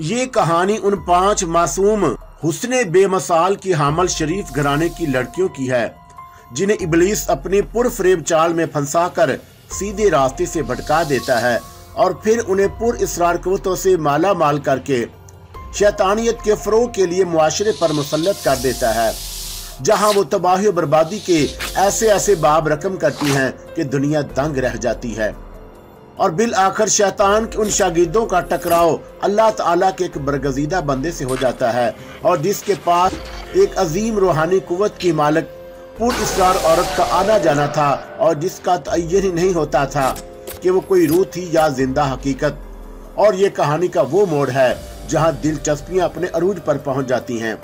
ये कहानी उन पांच मासूम हुसन बेमसाल की हामल शरीफ घराने की लड़कियों की है जिन्हें इबलीस अपनी पुरफ्रेब चाल में फंसा कर सीधे रास्ते से भटका देता है और फिर उन्हें पुर इस से माला माल करके शैतानियत के फरोग के लिए मुआरे पर मुसलत कर देता है जहां वो तबाही बर्बादी के ऐसे ऐसे बाब रकम करती हैं कि दुनिया दंग रह जाती है और बिल आखिर शैतान के उन शागिदों का टकराव अल्लाह ताला के एक बरगजीदा बंदे से हो जाता है और जिसके पास एक अजीम रूहानी कुत की पूर्ण पुरस्कार औरत का आना जाना था और जिसका तयन ही नहीं होता था कि वो कोई रूह थी या जिंदा हकीकत और ये कहानी का वो मोड़ है जहाँ दिलचस्पियाँ अपने अरूज पर पहुँच जाती है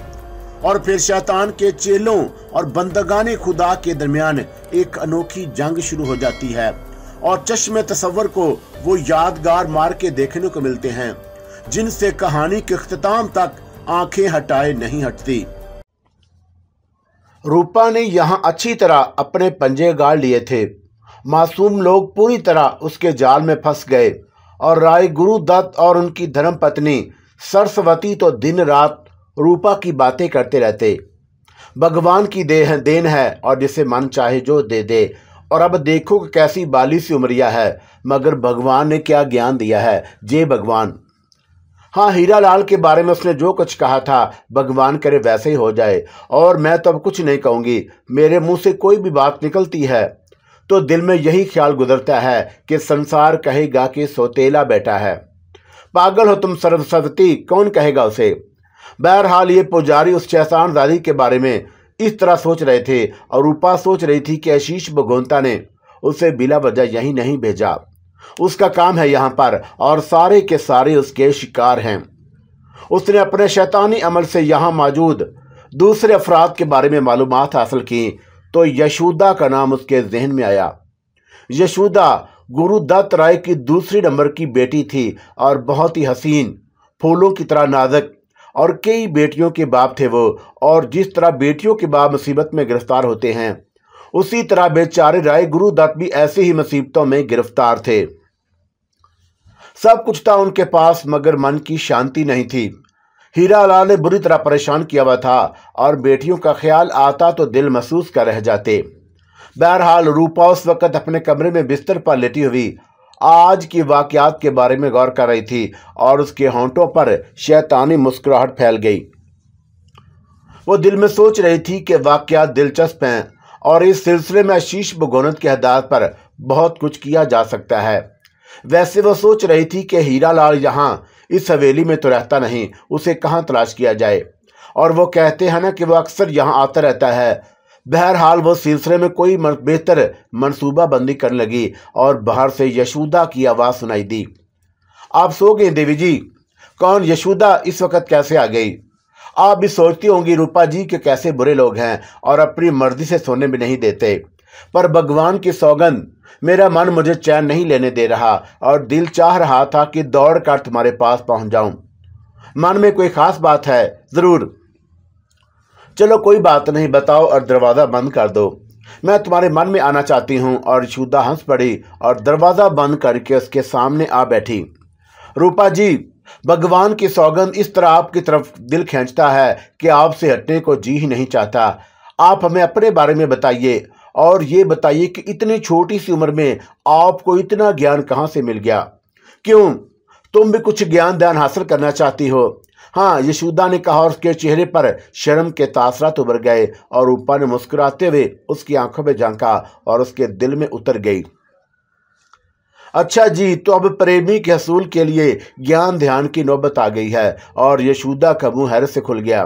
और फिर शैतान के चेलों और बंदगा खुदा के दरमियान एक अनोखी जंग शुरू हो जाती है और चश्म तस्वर को वो यादगार मार के देखने को मिलते हैं जिनसे कहानी के अख्ताम तक आंखें हटाए नहीं हटती रूपा ने यहाँ अच्छी तरह अपने पंजे गाड़ लिए थे मासूम लोग पूरी तरह उसके जाल में फंस गए और राय गुरु दत्त और उनकी धर्म पत्नी सरस्वती तो दिन रात रूपा की बातें करते रहते भगवान की देह देन है और जिसे मन चाहे जो दे दे और अब देखो कि कैसी बाली सी उमरिया है मगर भगवान ने क्या ज्ञान दिया है जे भगवान हाँ हीरा लाल के बारे में उसने जो कुछ कहा था भगवान करे वैसे ही हो जाए और मैं तो अब कुछ नहीं कहूँगी मेरे मुंह से कोई भी बात निकलती है तो दिल में यही ख्याल गुजरता है कि संसार कहेगा कि सोतेला बैठा है पागल हो तुम सरस्वती कौन कहेगा उसे बहरहाल ये पुजारी उस शहसान के बारे में इस तरह सोच रहे थे और रूपा सोच रही थी कि आशीष भगवंता ने उसे बिला वजह यहीं नहीं भेजा उसका काम है यहाँ पर और सारे के सारे उसके शिकार हैं उसने अपने शैतानी अमल से यहाँ मौजूद दूसरे अफराद के बारे में मालूम हासिल की तो यशोदा का नाम उसके जहन में आया यशोदा गुरु दत्त राय की दूसरी नंबर की बेटी थी और बहुत ही हसीन फूलों की तरह नाजक और कई बेटियों के बाप थे वो और जिस तरह बेटियों के बाप मुसीबत में गिरफ्तार होते हैं उसी तरह बेचारे राय गुरुदत्त भी ऐसी ही मुसीबतों में गिरफ्तार थे सब कुछ था उनके पास मगर मन की शांति नहीं थी हीरा लाल ने बुरी तरह परेशान किया हुआ था और बेटियों का ख्याल आता तो दिल महसूस कर रह जाते बहरहाल रूपा उस वक़्त अपने कमरे में बिस्तर पर लेटी हुई आज की वाकयात के बारे में गौर कर रही थी और उसके होंठों पर शैतानी मुस्कुराहट फैल गई वो दिल में सोच रही थी कि वाकयात दिलचस्प हैं और इस सिलसिले में आशीष भगोनत के हदायत पर बहुत कुछ किया जा सकता है वैसे वह सोच रही थी कि हीरा लाल यहाँ इस हवेली में तो रहता नहीं उसे कहाँ तलाश किया जाए और वो कहते हैं ना कि वह अक्सर यहाँ आता रहता है बहरहाल वह सिलसिले में कोई बेहतर मनसूबा बंदी करने लगी और बाहर से यशोदा की आवाज़ सुनाई दी आप सो गए देवी जी कौन यशोदा इस वक्त कैसे आ गई आप भी सोचती होंगी रूपा जी के कैसे बुरे लोग हैं और अपनी मर्जी से सोने भी नहीं देते पर भगवान की सौगंध मेरा मन मुझे चैन नहीं लेने दे रहा और दिल चाह रहा था कि दौड़ कर तुम्हारे पास पहुंच जाऊं मन में कोई खास बात है ज़रूर चलो कोई बात नहीं बताओ और दरवाज़ा बंद कर दो मैं तुम्हारे मन में आना चाहती हूँ और शुदा हंस पड़ी और दरवाज़ा बंद करके उसके सामने आ बैठी रूपा जी भगवान की सौगंध इस तरह आपकी तरफ दिल खींचता है कि आपसे हटने को जी ही नहीं चाहता आप हमें अपने बारे में बताइए और ये बताइए कि इतनी छोटी सी उम्र में आपको इतना ज्ञान कहाँ से मिल गया क्यों तुम भी कुछ ज्ञान ध्यान हासिल करना चाहती हो हाँ यशोदा ने कहा और उसके चेहरे पर शर्म के तासरात उभर गए और ऊपा ने मुस्कुराते हुए उसकी आंखों में झांका और उसके दिल में उतर गई अच्छा जी तो अब प्रेमी के हसूल के लिए ज्ञान ध्यान की नौबत आ गई है और यशोदा का मुंह हैरत से खुल गया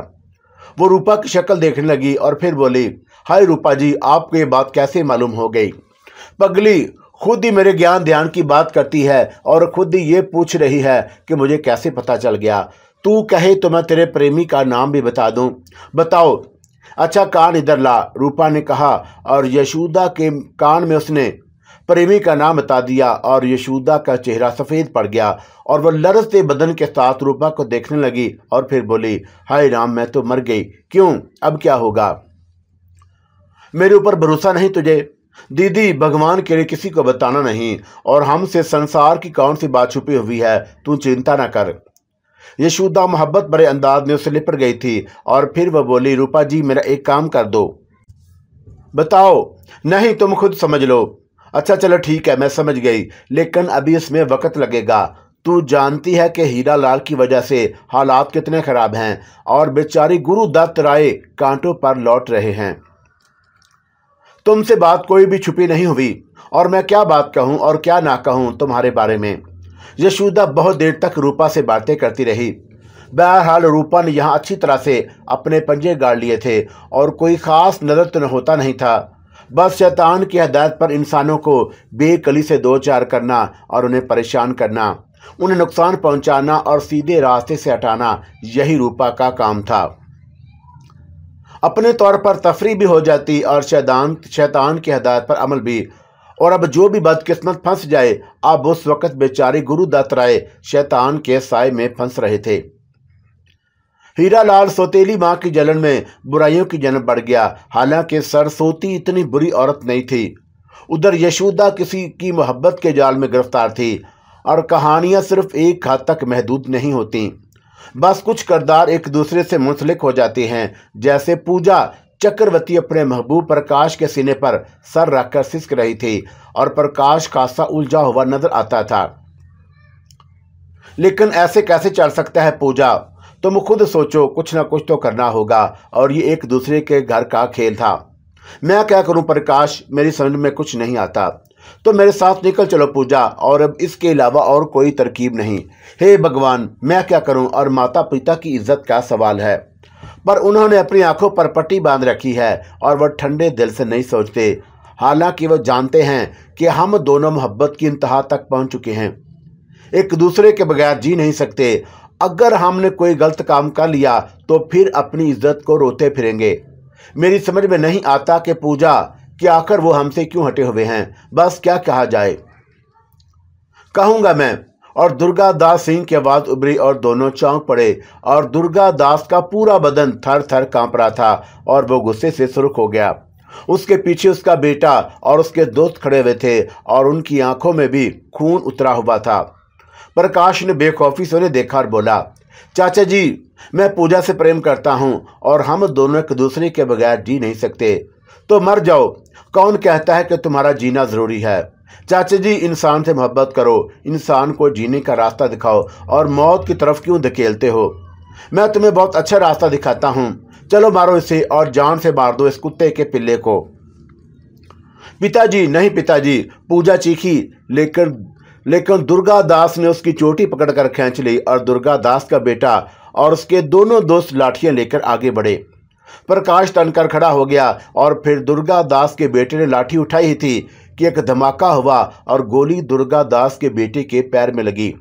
वो रूपा की शक्ल देखने लगी और फिर बोली हाय रूपा जी आपको ये बात कैसे मालूम हो गई पगली खुद ही मेरे ज्ञान ध्यान की बात करती है और खुद ही ये पूछ रही है कि मुझे कैसे पता चल गया तू कहे तो मैं तेरे प्रेमी का नाम भी बता दूं बताओ अच्छा कान इधर ला रूपा ने कहा और यशोदा के कान में उसने प्रेमी का नाम बता दिया और यशोदा का चेहरा सफ़ेद पड़ गया और वह लरसते बदन के साथ रूपा को देखने लगी और फिर बोली हाय राम मैं तो मर गई क्यों अब क्या होगा मेरे ऊपर भरोसा नहीं तुझे दीदी भगवान के लिए किसी को बताना नहीं और हमसे संसार की कौन सी बात छुपी हुई है तू चिंता ना कर यशुदा मोहब्बत बड़े अंदाज में उसे लिपट गई थी और फिर वह बोली रूपा जी मेरा एक काम कर दो बताओ नहीं तुम खुद समझ लो अच्छा चलो ठीक है मैं समझ गई लेकिन अभी इसमें वक्त लगेगा तू जानती है कि हीरा लाल की वजह से हालात कितने ख़राब हैं और बेचारी गुरु दत्त राय कांटों पर लौट रहे हैं तुमसे बात कोई भी छुपी नहीं हुई और मैं क्या बात कहूँ और क्या ना कहूँ तुम्हारे बारे में यशोदा बहुत देर तक रूपा से बातें करती रही बहरहाल रूपा ने यहाँ अच्छी तरह से अपने पंजे गाड़ लिए थे और कोई ख़ास नजर तो होता नहीं था बस शैतान की हदायत पर इंसानों को बेकली से दो चार करना और उन्हें परेशान करना उन्हें नुकसान पहुंचाना और सीधे रास्ते से हटाना यही रूपा का काम था अपने तौर पर तफरी भी हो जाती और शैतान शैतान की हदायत पर अमल भी और अब जो भी बदकिस्मत फंस जाए अब उस वक़्त बेचारे गुरु दत्त राय शैतान के साय में फंस रहे थे हीरा लाल सोतेली माँ की जलन में बुराइयों की जन्म बढ़ गया हालांकि सरसोती इतनी बुरी औरत नहीं थी उधर यशोदा किसी की मोहब्बत के जाल में गिरफ्तार थी और कहानियाँ सिर्फ एक हद तक महदूद नहीं होती बस कुछ करदार एक दूसरे से मुंसलिक हो जाते हैं जैसे पूजा चक्रवर्ती अपने महबूब प्रकाश के सीने पर सर रखकर सिसक रही थी और प्रकाश खासा उलझा हुआ नजर आता था लेकिन ऐसे कैसे चल सकता है पूजा तुम खुद सोचो कुछ ना कुछ तो करना होगा और ये एक दूसरे के घर का खेल था मैं क्या करूं प्रकाश मेरी समझ में कुछ नहीं आता तो मेरे साथ निकल चलो पूजा और अब इसके अलावा और कोई तरकीब नहीं हे भगवान मैं क्या करूं और माता पिता की इज्जत का सवाल है पर उन्होंने अपनी आंखों पर पट्टी बांध रखी है और वह ठंडे दिल से नहीं सोचते हालांकि वह जानते हैं कि हम दोनों मोहब्बत की इंतहा तक पहुंच चुके हैं एक दूसरे के बगैर जी नहीं सकते अगर हमने कोई गलत काम कर लिया तो फिर अपनी इज्जत को रोते फिरेंगे मेरी समझ में नहीं आता कि पूजा कि आखिर वो हमसे क्यों हटे हुए हैं बस क्या कहा जाए कहूंगा मैं और दुर्गा दास सिंह की आवाज़ उभरी और दोनों चौंक पड़े और दुर्गा दास का पूरा बदन थर थर कांप रहा था और वो गुस्से से सुरख हो गया उसके पीछे उसका बेटा और उसके दोस्त खड़े हुए थे और उनकी आंखों में भी खून उतरा हुआ था प्रकाश ने बेखौफी से उन्हें देखा और बोला चाचा जी मैं पूजा से प्रेम करता हूं और हम दोनों एक दूसरे के बगैर जी नहीं सकते तो मर जाओ कौन कहता है कि तुम्हारा जीना ज़रूरी है चाचा जी इंसान से मोहब्बत करो इंसान को जीने का रास्ता दिखाओ और मौत की तरफ क्यों धकेलते हो मैं तुम्हें बहुत अच्छा रास्ता दिखाता हूँ चलो मारो इसे और जान से मार दो इस कुत्ते के पिल्ले को पिताजी नहीं पिताजी पूजा चीखी लेकिन लेकिन दुर्गा दास ने उसकी चोटी पकड़कर खींच ली और दुर्गा दास का बेटा और उसके दोनों दोस्त लाठियां लेकर आगे बढ़े प्रकाश तनकर खड़ा हो गया और फिर दुर्गा दास के बेटे ने लाठी उठाई ही थी कि एक धमाका हुआ और गोली दुर्गा दास के बेटे के पैर में लगी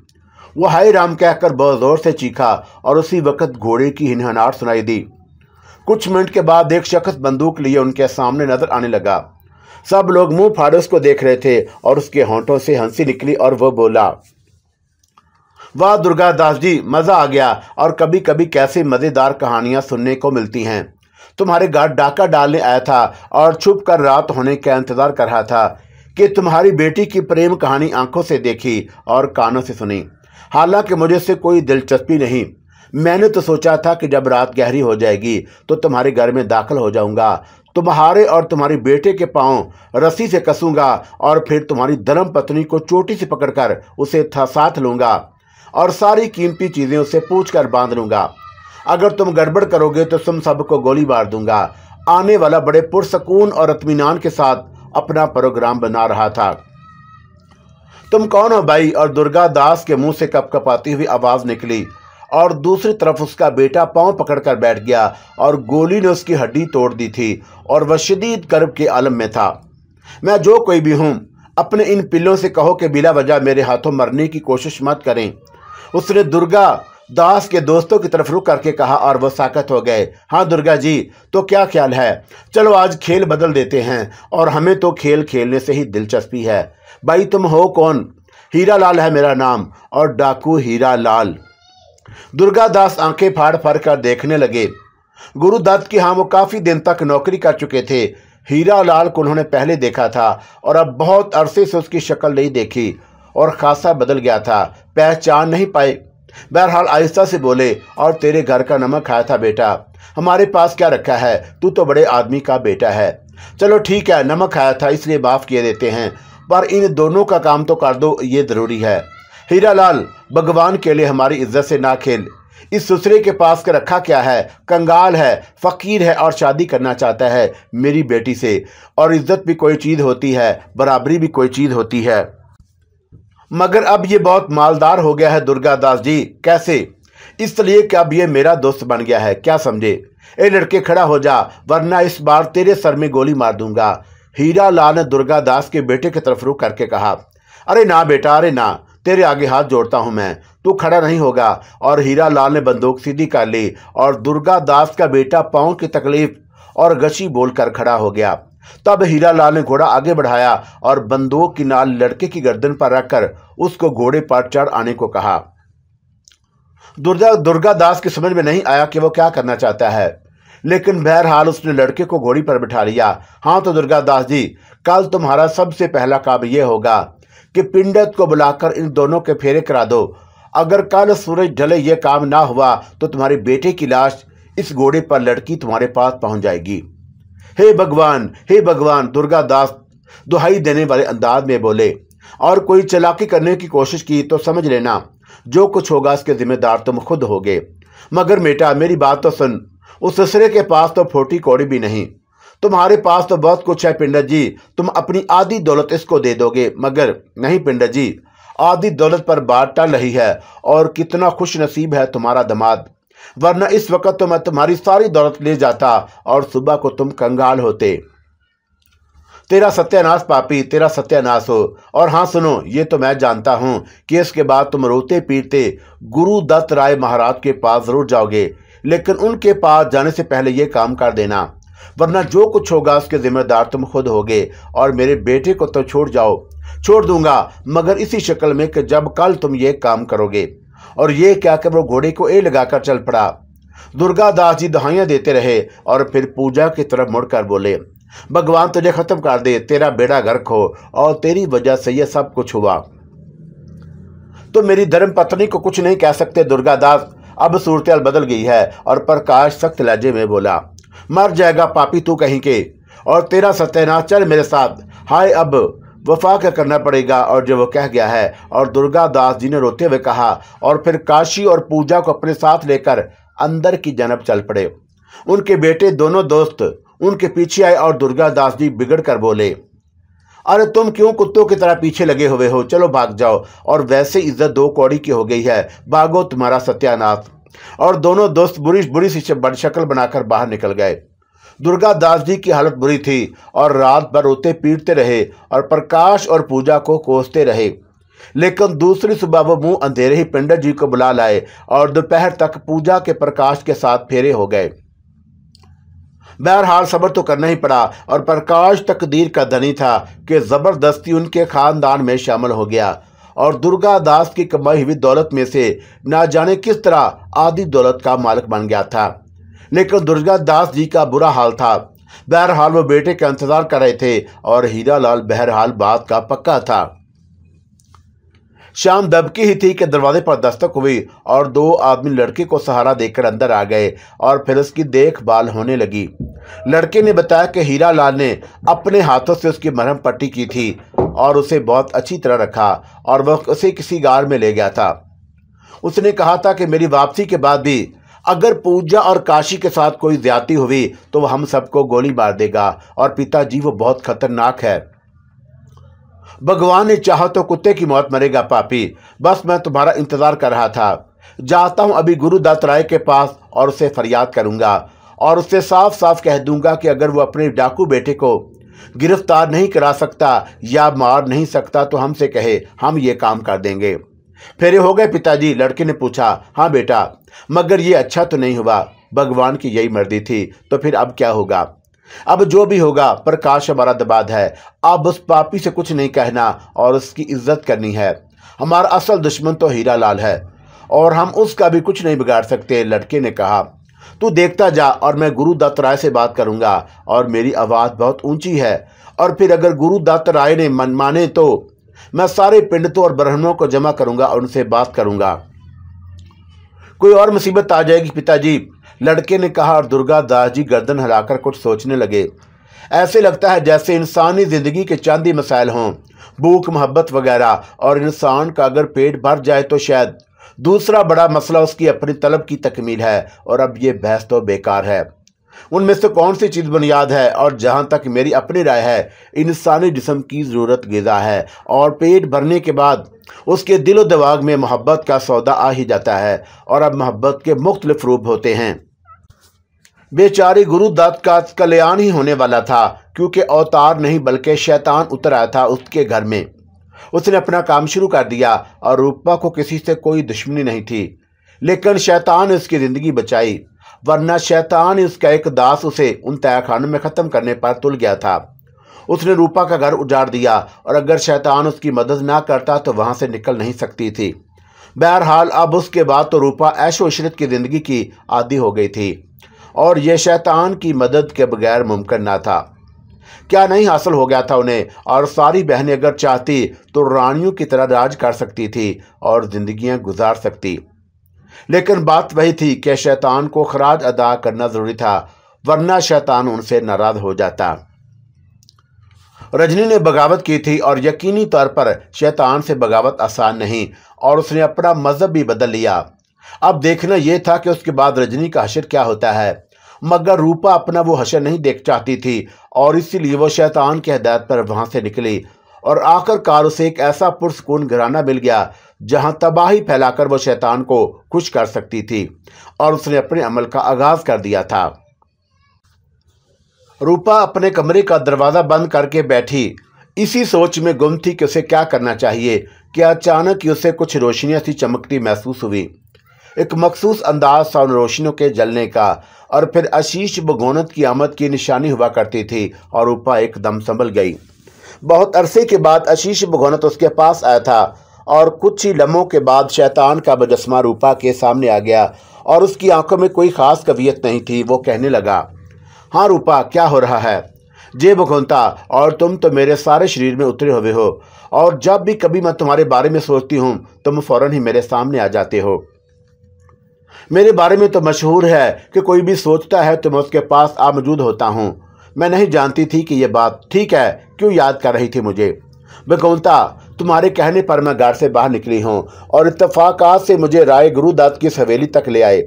वह हाय राम कहकर बहुत जोर से चीखा और उसी वक्त घोड़े की हिनहनाट सुनाई दी कुछ मिनट के बाद एक शख्स बंदूक लिए उनके सामने नजर आने लगा सब लोग मुंह फाड़े उसको देख रहे थे और उसके होंठों से हंसी निकली और वह बोला वाह दुर्गा दास जी मज़ा आ गया और कभी कभी कैसे मज़ेदार कहानियां सुनने को मिलती हैं तुम्हारे घर डाका डालने आया था और छुप कर रात होने का इंतज़ार कर रहा था कि तुम्हारी बेटी की प्रेम कहानी आंखों से देखी और कानों से सुनी हालांकि मुझे इससे कोई दिलचस्पी नहीं मैंने तो सोचा था कि जब रात गहरी हो जाएगी तो तुम्हारे घर में दाखिल हो जाऊंगा तुम्हारे और तुम्हारी बेटे के पांव रस्सी से कसूंगा और फिर तुम्हारी धर्म पत्नी को चोटी से पकड़कर उसे था साथ लूंगा और सारी कीमती चीज़ें उसे पूछ कर बांध लूंगा अगर तुम गड़बड़ करोगे तो तुम सबको गोली मार दूंगा आने वाला बड़े पुरसकून और अतमीनान के साथ अपना प्रोग्राम बना रहा था तुम कौन हो भाई और दुर्गा दास के मुंह से कपकपाती हुई आवाज़ निकली और दूसरी तरफ उसका बेटा पांव पकड़कर बैठ गया और गोली ने उसकी हड्डी तोड़ दी थी और वह शदीद गर्व के आलम में था मैं जो कोई भी हूं अपने इन पिल्लों से कहो कि बिला वजह मेरे हाथों मरने की कोशिश मत करें उसने दुर्गा दास के दोस्तों की तरफ रुक करके कहा और वो साकत हो गए हाँ दुर्गा जी तो क्या ख्याल है चलो आज खेल बदल देते हैं और हमें तो खेल खेलने से ही दिलचस्पी है भाई तुम हो कौन हीरा लाल है मेरा नाम और डाकू हीरा लाल दुर्गा दास आंखें फाड़ फाड़ कर देखने लगे गुरुदत्त की हाँ वो काफ़ी दिन तक नौकरी कर चुके थे हीरा लाल को उन्होंने पहले देखा था और अब बहुत अरसे से उसकी शक्ल नहीं देखी और खासा बदल गया था पहचान नहीं पाए बहरहाल आहिस्ता से बोले और तेरे घर का नमक खाया था बेटा हमारे पास क्या रखा है तू तो बड़े आदमी का बेटा है चलो ठीक है नमक खाया था इसलिए माफ़ किए देते हैं पर इन दोनों का काम तो कर दो ये ज़रूरी है हीरा लाल भगवान के लिए हमारी इज्जत से ना खेल इस ससुरे के पास का रखा क्या है कंगाल है फ़कीर है और शादी करना चाहता है मेरी बेटी से और इज्जत भी कोई चीज़ होती है बराबरी भी कोई चीज़ होती है मगर अब ये बहुत मालदार हो गया है दुर्गा दास जी कैसे इसलिए कि अब ये मेरा दोस्त बन गया है क्या समझे ए लड़के खड़ा हो जा वरना इस बार तेरे सर में गोली मार दूंगा हीरा लाल ने दुर्गा दास के बेटे की तरफ रुख करके कहा अरे ना बेटा अरे ना तेरे आगे हाथ जोड़ता हूँ मैं तू खड़ा नहीं होगा और हीरा लाल ने बंदूक सीधी कर ली और दुर्गा दास का बेटा पाँव की तकलीफ और गशी बोलकर खड़ा हो गया तब हीरा लाल ने घोड़ा आगे बढ़ाया और बंदूक की नाल लड़के की गर्दन पर रखकर उसको घोड़े पर चढ़ आने को कहा दुर्गा दुर्गा दास की समझ में नहीं आया कि वो क्या करना चाहता है लेकिन बहरहाल उसने लड़के को घोड़ी पर बिठा लिया हाँ तो दुर्गा दास जी कल तुम्हारा सबसे पहला काम यह होगा कि पिंडत को बुलाकर इन दोनों के फेरे करा दो अगर कल सूरज ढले ये काम ना हुआ तो तुम्हारे बेटे की लाश इस घोड़े पर लड़की तुम्हारे पास पहुंच जाएगी हे भगवान हे भगवान दुर्गा दास दुहाई देने वाले अंदाज में बोले और कोई चलाकी करने की कोशिश की तो समझ लेना जो कुछ होगा इसके जिम्मेदार तुम खुद होगे मगर बेटा मेरी बात तो सुन उस ससरे के पास तो फोटी कौड़ी भी नहीं तुम्हारे पास तो बहुत कुछ है पिंडत जी तुम अपनी आधी दौलत इसको दे दोगे मगर नहीं पिंडत जी आधी दौलत पर बात टल रही है और कितना खुश नसीब है तुम्हारा दमाद वरना इस वक्त तो मैं तुम्हारी सारी दौलत ले जाता और सुबह को तुम कंगाल होते तेरा सत्यानाश पापी तेरा सत्यानाश हो और हाँ सुनो ये तो मैं जानता हूँ कि इसके बाद तुम रोते पीटते गुरु दत्त राय महाराज के पास जरूर जाओगे लेकिन उनके पास जाने से पहले ये काम कर देना वरना जो कुछ होगा उसके जिम्मेदार तुम खुद होगे और मेरे बेटे को तो छोड़ जाओ छोड़ दूंगा मगर इसी शक्ल में कि जब कल तुम ये काम करोगे और ये क्या कर वो घोड़े को ए लगाकर चल पड़ा दुर्गा दास जी दहाइयाँ देते रहे और फिर पूजा की तरफ मुड़कर बोले भगवान तुझे खत्म कर दे तेरा बेड़ा गर्क हो और तेरी वजह से यह सब कुछ हुआ तो मेरी धर्म पत्नी को कुछ नहीं कह सकते दुर्गा दास अब सूरत बदल गई है और प्रकाश सख्त लहजे में बोला मर जाएगा पापी तू कहीं के और तेरा सत्यानाश चल मेरे साथ हाय अब वफा क्या करना पड़ेगा और जो वो कह गया है और दुर्गा दास जी ने रोते हुए कहा और फिर काशी और पूजा को अपने साथ लेकर अंदर की जनब चल पड़े उनके बेटे दोनों दोस्त उनके पीछे आए और दुर्गा दास जी बिगड़ कर बोले अरे तुम क्यों कुत्तों की तरह पीछे लगे हुए हो चलो भाग जाओ और वैसे इज्जत दो कौड़ी की हो गई है भागो तुम्हारा सत्यानाश और दोनों दोस्त बुरी बुरी सी शक्ल बनाकर बाहर निकल गए दुर्गा दास जी की हालत बुरी थी और रात भर रोते पीटते रहे और प्रकाश और पूजा को कोसते रहे लेकिन दूसरी सुबह वो मुंह अंधेरे ही पंडित जी को बुला लाए और दोपहर तक पूजा के प्रकाश के साथ फेरे हो गए बहरहाल सब्र तो करना ही पड़ा और प्रकाश तकदीर का धनी था कि ज़बरदस्ती उनके खानदान में शामिल हो गया और दुर्गा दास की कमाई हुई दौलत में से ना जाने किस तरह आदि दौलत का मालिक बन गया था लेकिन दुर्गा दास जी का बुरा हाल था बहरहाल वो बेटे का इंतजार कर रहे थे और हीरालाल बहरहाल बात का पक्का था शाम दबकी ही थी कि दरवाजे पर दस्तक हुई और दो आदमी लड़के को सहारा देकर अंदर आ गए और फिर उसकी देखभाल होने लगी लड़के ने बताया कि हीरा लाल ने अपने हाथों से उसकी मरहम पट्टी की थी और उसे बहुत अच्छी तरह रखा और वह उसे किसी गार में ले गया था उसने कहा था कि मेरी वापसी के बाद भी अगर पूजा और काशी के साथ कोई ज्यादा हुई तो वह हम सबको गोली मार देगा और पिताजी वो बहुत खतरनाक है भगवान ने चाहा तो कुत्ते की मौत मरेगा पापी बस मैं तुम्हारा इंतज़ार कर रहा था जाता हूँ अभी गुरु दत्त राय के पास और उसे फरियाद करूंगा और उससे साफ साफ कह दूंगा कि अगर वो अपने डाकू बेटे को गिरफ्तार नहीं करा सकता या मार नहीं सकता तो हमसे कहे हम ये काम कर देंगे फेरे हो गए पिताजी लड़के ने पूछा हाँ बेटा मगर ये अच्छा तो नहीं हुआ भगवान की यही मर्जी थी तो फिर अब क्या होगा अब जो भी होगा प्रकाश हमारा दबाद है अब उस पापी से कुछ नहीं कहना और उसकी इज्जत करनी है हमारा असल दुश्मन तो हीरा लाल है और हम उसका भी कुछ नहीं बिगाड़ सकते लड़के ने कहा तू देखता जा और मैं गुरु दत्त राय से बात करूंगा और मेरी आवाज़ बहुत ऊंची है और फिर अगर गुरु दत्त राय ने मन माने तो मैं सारे पंडितों और ब्राह्मणों को जमा करूंगा और उनसे बात करूंगा कोई और मुसीबत आ जाएगी पिताजी लड़के ने कहा और दुर्गा दास जी गर्दन हिलाकर कुछ सोचने लगे ऐसे लगता है जैसे इंसानी ज़िंदगी के चांदी मसाइल हों भूख मोहब्बत वगैरह और इंसान का अगर पेट भर जाए तो शायद दूसरा बड़ा मसला उसकी अपनी तलब की तकमील है और अब ये बहस तो बेकार है उनमें से कौन सी चीज़ बुनियाद है और जहाँ तक मेरी अपनी राय है इंसानी जिसम की ज़रूरत गज़ा है और पेट भरने के बाद उसके दिलो दिमाग में मोहब्बत का सौदा आ ही जाता है और अब मोहब्बत के मुख्तलिफ रूप होते हैं गुरु गुरुदात का कल्याण ही होने वाला था क्योंकि अवतार नहीं बल्कि शैतान उतर आया था उसके घर में उसने अपना काम शुरू कर दिया और रूपा को किसी से कोई दुश्मनी नहीं थी लेकिन शैतान ने उसकी ज़िंदगी बचाई वरना शैतान उसका एक दास उसे उन तयखानों में ख़त्म करने पर तुल गया था उसने रूपा का घर उजाड़ दिया और अगर शैतान उसकी मदद ना करता तो वहाँ से निकल नहीं सकती थी बहरहाल अब उसके बाद तो रूपा ऐशो इशरत की ज़िंदगी की आदि हो गई थी और यह शैतान की मदद के बगैर मुमकिन ना था क्या नहीं हासिल हो गया था उन्हें और सारी बहनें अगर चाहती तो रानियों की तरह राज कर सकती थी और ज़िंदगियां गुजार सकती लेकिन बात वही थी कि शैतान को खराज अदा करना ज़रूरी था वरना शैतान उनसे नाराज़ हो जाता रजनी ने बगावत की थी और यकीनी तौर पर शैतान से बगावत आसान नहीं और उसने अपना मज़हब भी बदल लिया अब देखना यह था कि उसके बाद रजनी का हशर क्या होता है मगर रूपा अपना वो हशर नहीं देख चाहती थी और इसीलिए वो शैतान की हदायत पर वहां से निकली और आखिरकार उसे एक ऐसा पुरसकून घराना मिल गया जहां तबाही फैलाकर वो शैतान को कुछ कर सकती थी और उसने अपने अमल का आगाज़ कर दिया था रूपा अपने कमरे का दरवाज़ा बंद करके बैठी इसी सोच में गुम थी कि उसे क्या करना चाहिए कि अचानक ही उसे कुछ रोशनियाँ सी चमकती महसूस हुई एक मखसूस अंदाज था उन रोशनियों के जलने का और फिर आशीष बगोनत की आमद की निशानी हुआ करती थी और रूपा एकदम संभल गई बहुत अरसे के बाद आशीष बगोनत उसके पास आया था और कुछ ही लम्हों के बाद शैतान का मुजस्मा रूपा के सामने आ गया और उसकी आंखों में कोई ख़ास कवियत नहीं थी वो कहने लगा हाँ रूपा क्या हो रहा है जे भगवंता और तुम तो मेरे सारे शरीर में उतरे हुए हो और जब भी कभी मैं तुम्हारे बारे में सोचती हूँ तुम फ़ौर ही मेरे सामने आ जाते हो मेरे बारे में तो मशहूर है कि कोई भी सोचता है तो मैं उसके पास आ मौजूद होता हूँ मैं नहीं जानती थी कि यह बात ठीक है क्यों याद कर रही थी मुझे भगवंता तुम्हारे कहने पर मैं घर से बाहर निकली हूँ और इतफाक़ात से मुझे राय दत्त की सवेली तक ले आए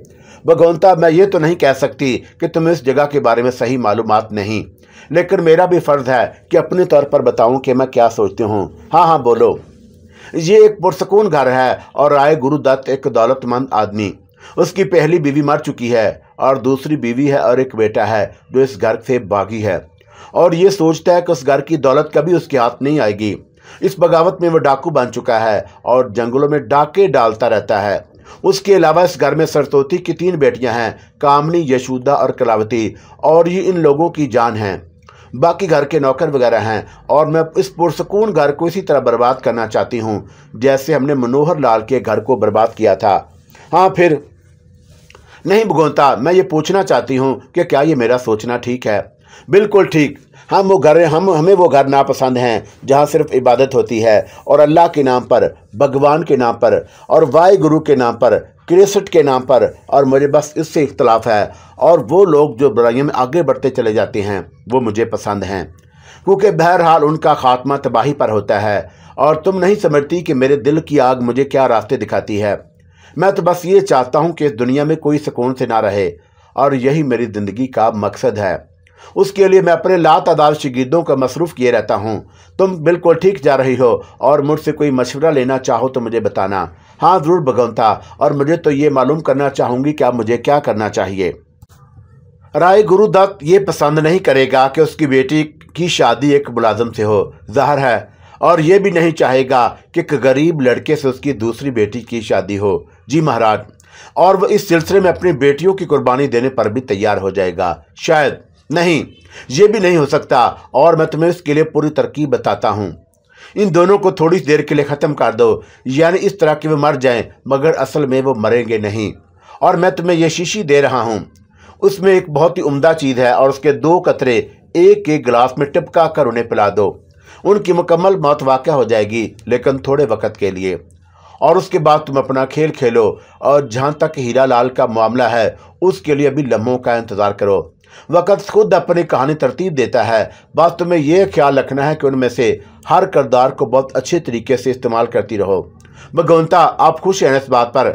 भगवंता मैं ये तो नहीं कह सकती कि तुम्हें इस जगह के बारे में सही मालूम नहीं लेकिन मेरा भी फ़र्ज़ है कि अपने तौर पर बताऊं कि मैं क्या सोचती हूँ हाँ हाँ बोलो ये एक पुरसकून घर है और राय गुरुदत्त एक दौलतमंद आदमी उसकी पहली बीवी मर चुकी है और दूसरी बीवी है और एक बेटा है जो इस घर से बागी है और ये सोचता है कि उस घर की दौलत कभी उसके हाथ नहीं आएगी इस बगावत में वो डाकू बन चुका है और जंगलों में डाके डालता रहता है उसके अलावा इस घर में सरतोती की तीन बेटियां हैं कामनी यशोदा और कलावती और ये इन लोगों की जान है बाकी घर के नौकर वगैरह हैं और मैं इस पुरसकून घर को इसी तरह बर्बाद करना चाहती हूँ जैसे हमने मनोहर लाल के घर को बर्बाद किया था हाँ फिर नहीं भगवंता मैं ये पूछना चाहती हूँ कि क्या ये मेरा सोचना ठीक है बिल्कुल ठीक हम वो घर हम हमें वो घर नापसंद हैं जहाँ सिर्फ इबादत होती है और अल्लाह के नाम पर भगवान के नाम पर और वाहे गुरु के नाम पर क्रिसट के नाम पर और मुझे बस इससे इख्तलाफ है और वो लोग जो बुराइयों में आगे बढ़ते चले जाते हैं वो मुझे पसंद हैं क्योंकि बहरहाल उनका खात्मा तबाही पर होता है और तुम नहीं समझती कि मेरे दिल की आग मुझे क्या रास्ते दिखाती है मैं तो बस ये चाहता हूँ कि इस दुनिया में कोई सुकून से ना रहे और यही मेरी ज़िंदगी का मकसद है उसके लिए मैं अपने ला तदाद शिगिदों का मसरूफ़ किए रहता हूँ तुम बिल्कुल ठीक जा रही हो और मुझसे कोई मशवरा लेना चाहो तो मुझे बताना हाँ ज़रूर भगवंता और मुझे तो ये मालूम करना चाहूँगी कि आप मुझे क्या करना चाहिए राय गुरुदत्त ये पसंद नहीं करेगा कि उसकी बेटी की शादी एक मुलाजम से हो जहर है और ये भी नहीं चाहेगा कि एक गरीब लड़के से उसकी दूसरी बेटी की शादी हो जी महाराज और वह इस सिलसिले में अपनी बेटियों की कुर्बानी देने पर भी तैयार हो जाएगा शायद नहीं ये भी नहीं हो सकता और मैं तुम्हें इसके लिए पूरी तरकीब बताता हूँ इन दोनों को थोड़ी देर के लिए ख़त्म कर दो यानी इस तरह के वे मर जाएं मगर असल में वो मरेंगे नहीं और मैं तुम्हें यह शीशी दे रहा हूँ उसमें एक बहुत ही उम्दा चीज़ है और उसके दो कतरे एक एक गिलास में टिपका कर उन्हें पिला दो उनकी मुकम्मल मौत वाक़ हो जाएगी लेकिन थोड़े वक्त के लिए और उसके बाद तुम अपना खेल खेलो और जहाँ तक हीरा लाल का मामला है उसके लिए अभी लम्हों का इंतज़ार करो वक़्त खुद अपनी कहानी तरतीब देता है बस तुम्हें यह ख्याल रखना है कि उनमें से हर करदार को बहुत अच्छे तरीके से इस्तेमाल करती रहो भगवंता आप खुश हैं इस बात पर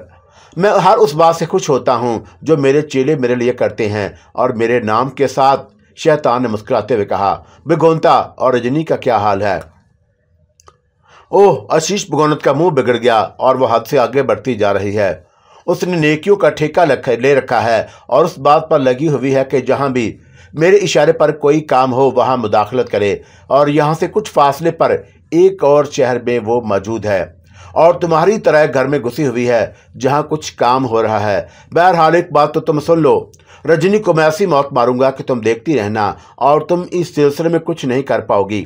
मैं हर उस बात से खुश होता हूँ जो मेरे चेले मेरे लिए करते हैं और मेरे नाम के साथ शैतान ने मुस्कुराते हुए कहा भिगोनता और रजनी का क्या हाल है ओह आशीष भगोनत का मुंह बिगड़ गया और वह हद से आगे बढ़ती जा रही है उसने नेकियों का ठेका ले रखा है और उस बात पर लगी हुई है कि जहाँ भी मेरे इशारे पर कोई काम हो वहाँ मुदाखलत करे और यहाँ से कुछ फासले पर एक और शहर में वो मौजूद है और तुम्हारी तरह घर में घुसी हुई है जहाँ कुछ काम हो रहा है बहरहाल एक बात तो तुम सुन लो रजनी को मैं ऐसी मौत मारूंगा कि तुम देखती रहना और तुम इस सिलसिले में कुछ नहीं कर पाओगी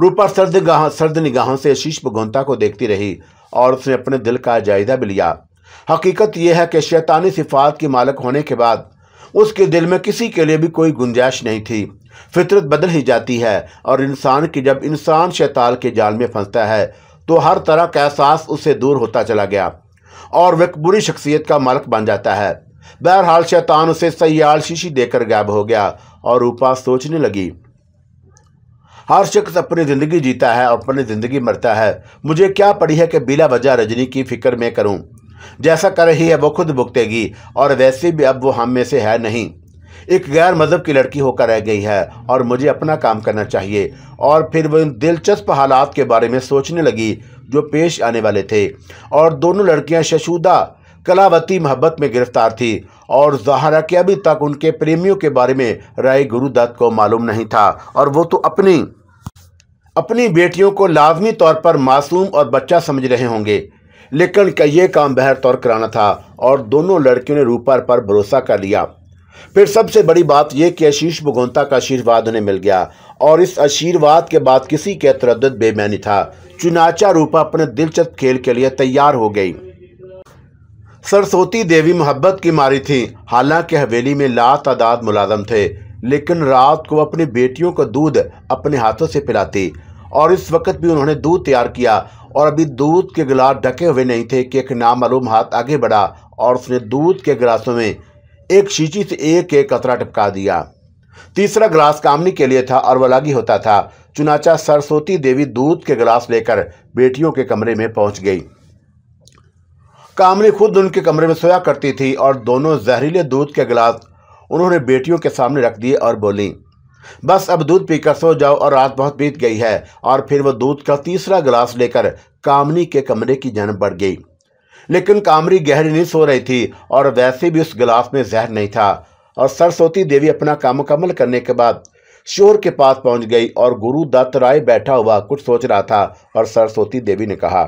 रूपा सर्द गाह सर्द निगाहों से शीश भगवंता को देखती रही और उसने अपने दिल का जायजा भी लिया हकीकत यह है कि शैतानी सिफात के मालक होने के बाद उसके दिल में किसी के लिए भी कोई गुंजाइश नहीं थी फितरत बदल ही जाती है और इंसान की जब इंसान शैताल के जाल में फंसता है तो हर तरह का एहसास उससे दूर होता चला गया और वह बुरी शख्सियत का मालक बन जाता है बहरहाल शैतान उसे सयाल शीशी देकर गायब हो गया और रूपा सोचने लगी हर शख्स अपनी ज़िंदगी जीता है और अपनी ज़िंदगी मरता है मुझे क्या पड़ी है कि बिला वजह रजनी की फ़िक्र में करूं जैसा कर रही है वो खुद भुगतेगी और वैसे भी अब वो हम में से है नहीं एक गैर मज़हब की लड़की होकर रह गई है और मुझे अपना काम करना चाहिए और फिर वह इन दिलचस्प हालात के बारे में सोचने लगी जो पेश आने वाले थे और दोनों लड़कियां शशुदा कलावती मोहब्बत में गिरफ्तार थी और जहरा के अभी तक उनके प्रेमियों के बारे में राय गुरुदत्त को मालूम नहीं था और वो तो अपनी अपनी बेटियों को लाजमी तौर पर मासूम और बच्चा समझ रहे होंगे लेकिन का ये काम बहर तौर कराना था और दोनों लड़कियों ने रूपर पर भरोसा कर लिया फिर सबसे बड़ी बात यह कि आशीष भगवंता का आशीर्वाद उन्हें मिल गया और इस आशीर्वाद के बाद किसी के तरद बेमैनी था चुनाचा रूपा अपने दिलचस्प खेल के लिए तैयार हो गई सरस्वती देवी मोहब्बत की मारी थी हालांकि हवेली में ला तादाद मुलाजम थे लेकिन रात को अपनी बेटियों को दूध अपने हाथों से पिलाती और इस वक्त भी उन्होंने दूध तैयार किया और अभी दूध के गिलास ढके हुए नहीं थे कि एक नामालूम हाथ आगे बढ़ा और उसने दूध के गिलासों में एक शीशी से एक एक कतरा टपका दिया तीसरा गिलास कामनी के लिए था और वलागी होता था चुनाचा सरस्वती देवी दूध के गिलास लेकर बेटियों के कमरे में पहुंच गई कामनी खुद उनके कमरे में सोया करती थी और दोनों जहरीले दूध के गिलास उन्होंने बेटियों के सामने रख दिए और बोली बस अब दूध पीकर सो जाओ और रात बहुत बीत गई है और फिर वह दूध का तीसरा गिलास लेकर कामनी के कमरे की जान बढ़ गई लेकिन कामरी गहरी नहीं सो रही थी और वैसे भी उस गिलास में जहर नहीं था और सरस्वती देवी अपना काम मुकम्मल करने के बाद शोर के पास पहुंच गई और गुरु दत्त राय बैठा हुआ कुछ सोच रहा था और सरस्वती देवी ने कहा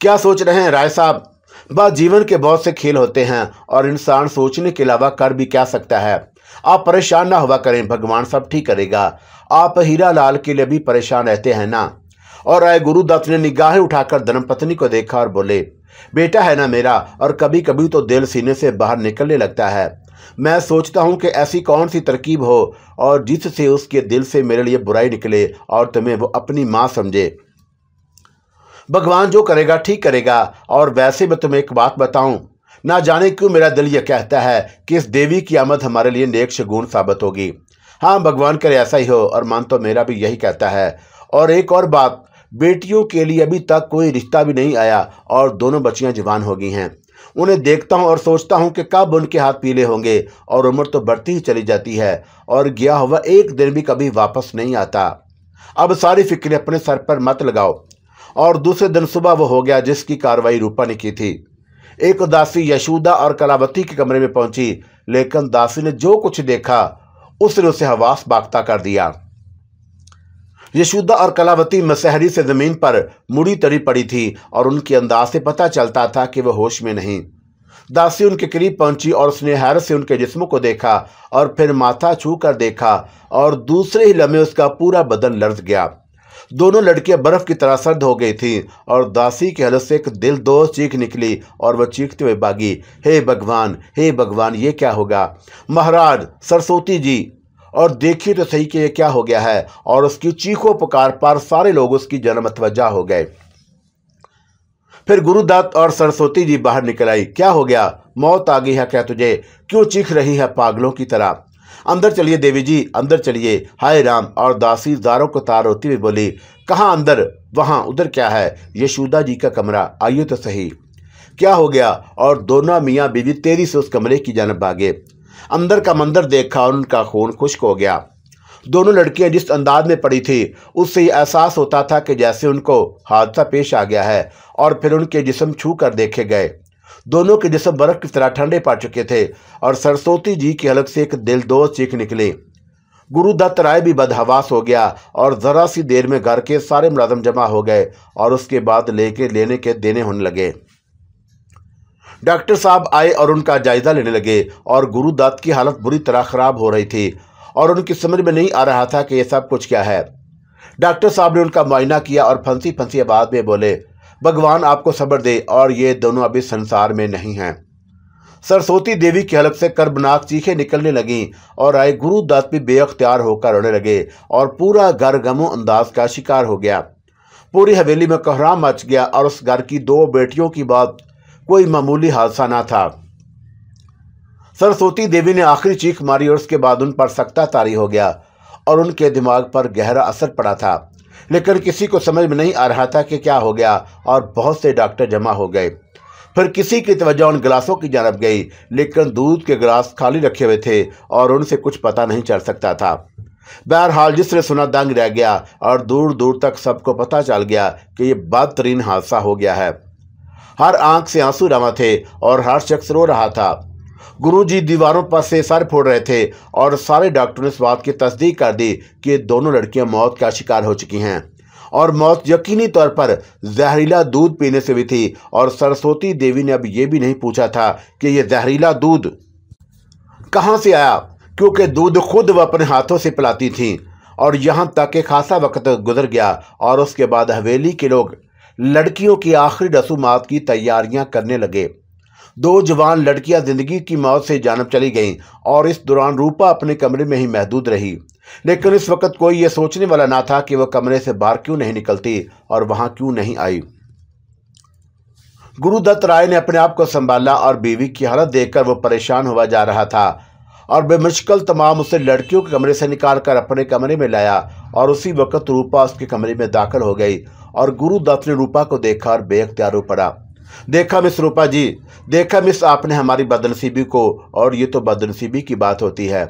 क्या सोच रहे हैं राय साहब बस जीवन के बहुत से खेल होते हैं और इंसान सोचने के अलावा कर भी क्या सकता है आप परेशान ना हुआ करें भगवान सब ठीक करेगा आप हीरा लाल के लिए भी परेशान रहते हैं ना और राय गुरुदत्त ने निगाहें उठाकर धर्मपत्नी को देखा और बोले बेटा है ना मेरा और कभी कभी तो दिल सीने से बाहर निकलने लगता है मैं सोचता हूँ कि ऐसी कौन सी तरकीब हो और जिससे उसके दिल से मेरे लिए बुराई निकले और तुम्हें वो अपनी माँ समझे भगवान जो करेगा ठीक करेगा और वैसे मैं तुम्हें एक बात बताऊं ना जाने क्यों मेरा दिल यह कहता है कि इस देवी की आमद हमारे लिए नेक शगुन साबित होगी हाँ भगवान करे ऐसा ही हो और मान तो मेरा भी यही कहता है और एक और बात बेटियों के लिए अभी तक कोई रिश्ता भी नहीं आया और दोनों बच्चियां जवान हो गई हैं उन्हें देखता हूं और सोचता हूं कि कब उनके हाथ पीले होंगे और उम्र तो बढ़ती ही चली जाती है और गया हुआ एक दिन भी कभी वापस नहीं आता अब सारी फिक्रें अपने सर पर मत लगाओ और दूसरे दिन सुबह वो हो गया जिसकी कार्रवाई रूपा ने की थी एक दासी यशोदा और कलावती के कमरे में पहुंची लेकिन दासी ने जो कुछ देखा उसने उसे हवास बागता कर दिया यशोदा और कलावती मसहरी से ज़मीन पर मुड़ी तड़ी पड़ी थी और उनके अंदाज से पता चलता था कि वह होश में नहीं दासी उनके करीब पहुंची और उसने हैर से उनके जिस्म को देखा और फिर माथा छू कर देखा और दूसरे ही लम्हे उसका पूरा बदन लर्ज गया दोनों लड़कियां बर्फ की तरह सर्द हो गई थीं और दासी के हलत से एक दिल दो चीख निकली और वह चीखते हुए बागी हे भगवान हे भगवान ये क्या होगा महाराज सरस्वती जी और देखिए तो सही कि यह क्या हो गया है और उसकी चीखों पुकार पर सारे लोग उसकी जनमतवजा हो गए फिर गुरुदत्त और सरस्वती जी बाहर निकल आई क्या हो गया मौत आ गई है क्या तुझे क्यों चीख रही है पागलों की तरह अंदर चलिए देवी जी अंदर चलिए हाय राम और दासी दारों को तार होती हुई बोली कहाँ अंदर वहाँ उधर क्या है यशोदा जी का कमरा आइए तो सही क्या हो गया और दोनों मियाँ बीवी तेरी से उस कमरे की जानब भागे अंदर का मंदिर देखा और उनका खून खुश्क हो गया दोनों लड़कियां जिस अंदाज में पड़ी थी उससे ये एहसास होता था कि जैसे उनको हादसा पेश आ गया है और फिर उनके जिसम छू कर देखे गए दोनों के जिसम बर्फ की तरह ठंडे पड़ चुके थे और सरस्वती जी की हलक से एक दिलदोज चीख निकली गुरु दत्त राय भी बदहवास हो गया और ज़रा सी देर में घर के सारे मुलाजम जमा हो गए और उसके बाद लेके लेने के देने होने लगे डॉक्टर साहब आए और उनका जायज़ा लेने लगे और गुरु दत्त की हालत बुरी तरह ख़राब हो रही थी और उनकी समझ में नहीं आ रहा था कि यह सब कुछ क्या है डॉक्टर साहब ने उनका मुआयना किया और फंसी फंसी आबाद में बोले भगवान आपको सब्र दे और ये दोनों अभी संसार में नहीं हैं सरस्वती देवी की हलक से कर्बनाक चीखें निकलने लगीं और आए गुरुदास भी बेअख्तियार होकर रोने लगे और पूरा घर गमो अंदाज का शिकार हो गया पूरी हवेली में कोहराम मच गया और उस घर की दो बेटियों की बात कोई मामूली हादसा ना था सरस्वती देवी ने आखिरी चीख मारी और उसके बाद उन पर सख्ता तारी हो गया और उनके दिमाग पर गहरा असर पड़ा था लेकिन किसी को समझ में नहीं आ रहा था कि क्या हो गया और बहुत से डॉक्टर जमा हो गए फिर किसी की तवज्जो उन गिलासों की जानब गई लेकिन दूध के गिलास खाली रखे हुए थे और उनसे कुछ पता नहीं चल सकता था बहरहाल जिसने सुना दंग रह गया और दूर दूर तक सबको पता चल गया कि यह बदतरीन हादसा हो गया है हर आंख से आंसू रवा थे और हर शख्स रो रहा था गुरुजी दीवारों पर से सर फोड़ रहे थे और सारे डॉक्टरों ने इस बात की तस्दीक कर दी कि दोनों लड़कियां मौत का शिकार हो चुकी हैं और मौत यकीनी तौर पर जहरीला दूध पीने से भी थी और सरस्वती देवी ने अब ये भी नहीं पूछा था कि यह जहरीला दूध कहाँ से आया क्योंकि दूध खुद वह अपने हाथों से पिलाती थी और यहाँ तक के खासा वक्त गुजर गया और उसके बाद हवेली के लोग लड़कियों की आखिरी रसूमात की तैयारियां करने लगे दो जवान लड़कियां जिंदगी की मौत से जानब चली गईं और इस दौरान रूपा अपने कमरे में ही महदूद रही लेकिन इस वक्त कोई ये सोचने वाला ना था कि वह कमरे से बाहर क्यों नहीं निकलती और वहां क्यों नहीं आई गुरुदत्त राय ने अपने आप को संभाला और बीवी की हालत देखकर वह परेशान हुआ जा रहा था और बेमुश्किल तमाम उसे लड़कियों के कमरे से निकाल कर अपने कमरे में लाया और उसी वक्त रूपा उसके कमरे में दाखिल हो गई और गुरुदत्त ने रूपा को देखा और बेख्तियार पड़ा देखा मिस रूपा जी देखा मिस आपने हमारी बदनसीबी को और ये तो बदनसीबी की बात होती है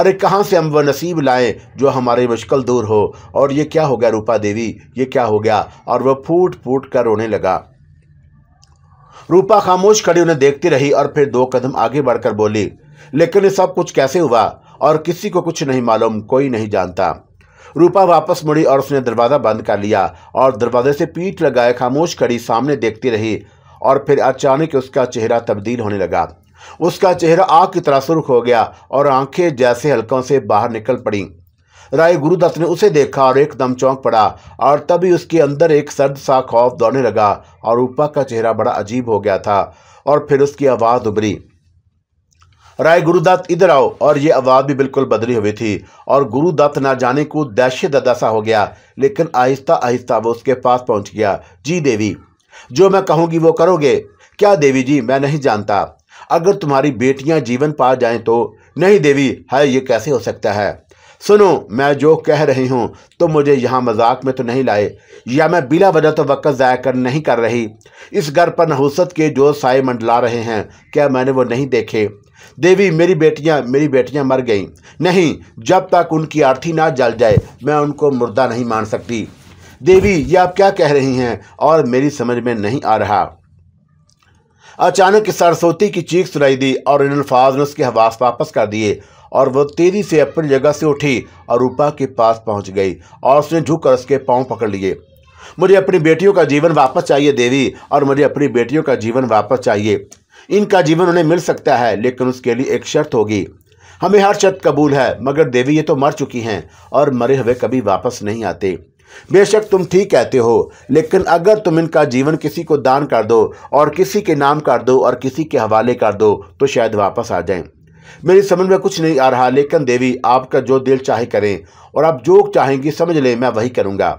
अरे कहाँ से हम वह नसीब लाएं जो हमारी मुश्किल दूर हो और ये क्या हो गया रूपा देवी ये क्या हो गया और वह फूट फूट कर रोने लगा रूपा खामोश खड़ी उन्हें देखती रही और फिर दो कदम आगे बढ़कर बोली लेकिन ये सब कुछ कैसे हुआ और किसी को कुछ नहीं मालूम कोई नहीं जानता रूपा वापस मुड़ी और उसने दरवाज़ा बंद कर लिया और दरवाजे से पीठ लगाए खामोश खड़ी सामने देखती रही और फिर अचानक उसका चेहरा तब्दील होने लगा उसका चेहरा आग की तरह सुर्ख हो गया और आंखें जैसे हल्कों से बाहर निकल पड़ी राय गुरुदत्त ने उसे देखा और एकदम चौंक पड़ा और तभी उसके अंदर एक सर्द सा खौफ दौड़ने लगा और रूपा का चेहरा बड़ा अजीब हो गया था और फिर उसकी आवाज़ उभरी राय गुरुदत्त इधर आओ और ये आवाज़ भी बिल्कुल बदली हुई थी और गुरुदत्त ना जाने को दहशत अदा सा हो गया लेकिन आहिस्ता आहिस्ता वो उसके पास पहुंच गया जी देवी जो मैं कहूँगी वो करोगे क्या देवी जी मैं नहीं जानता अगर तुम्हारी बेटियां जीवन पा जाएं तो नहीं देवी है ये कैसे हो सकता है सुनो मैं जो कह रही हूँ तो मुझे यहाँ मजाक में तो नहीं लाए या मैं बिला वजह तो वक्त ज़ाया कर नहीं कर रही इस घर पर नहुसत के जो साय मंडला रहे हैं क्या मैंने वो नहीं देखे देवी मेरी बेटियां मेरी बेटियां मर गईं नहीं जब तक उनकी आरती ना जल जाए मैं उनको मुर्दा नहीं मान सकती देवी ये आप क्या कह रही हैं और मेरी समझ में नहीं आ रहा अचानक सरस्वती की चीख सुनाई दी और इन अल्फाज ने उसके हवास वापस कर दिए और वह तेज़ी से अपनी जगह से उठी और रूपा के पास पहुंच गई और उसने कर उसके पांव पकड़ लिए मुझे अपनी बेटियों का जीवन वापस चाहिए देवी और मुझे अपनी बेटियों का जीवन वापस चाहिए इनका जीवन उन्हें मिल सकता है लेकिन उसके लिए एक शर्त होगी हमें हर शर्त कबूल है मगर देवी ये तो मर चुकी हैं और मरे हुए कभी वापस नहीं आते बेशक तुम ठीक कहते हो लेकिन अगर तुम इनका जीवन किसी को दान कर दो और किसी के नाम कर दो और किसी के हवाले कर दो तो शायद वापस आ जाएं मेरी समझ में कुछ नहीं आ रहा लेकिन देवी आपका जो दिल चाहे करें और आप जो चाहेंगी समझ लें मैं वही करूँगा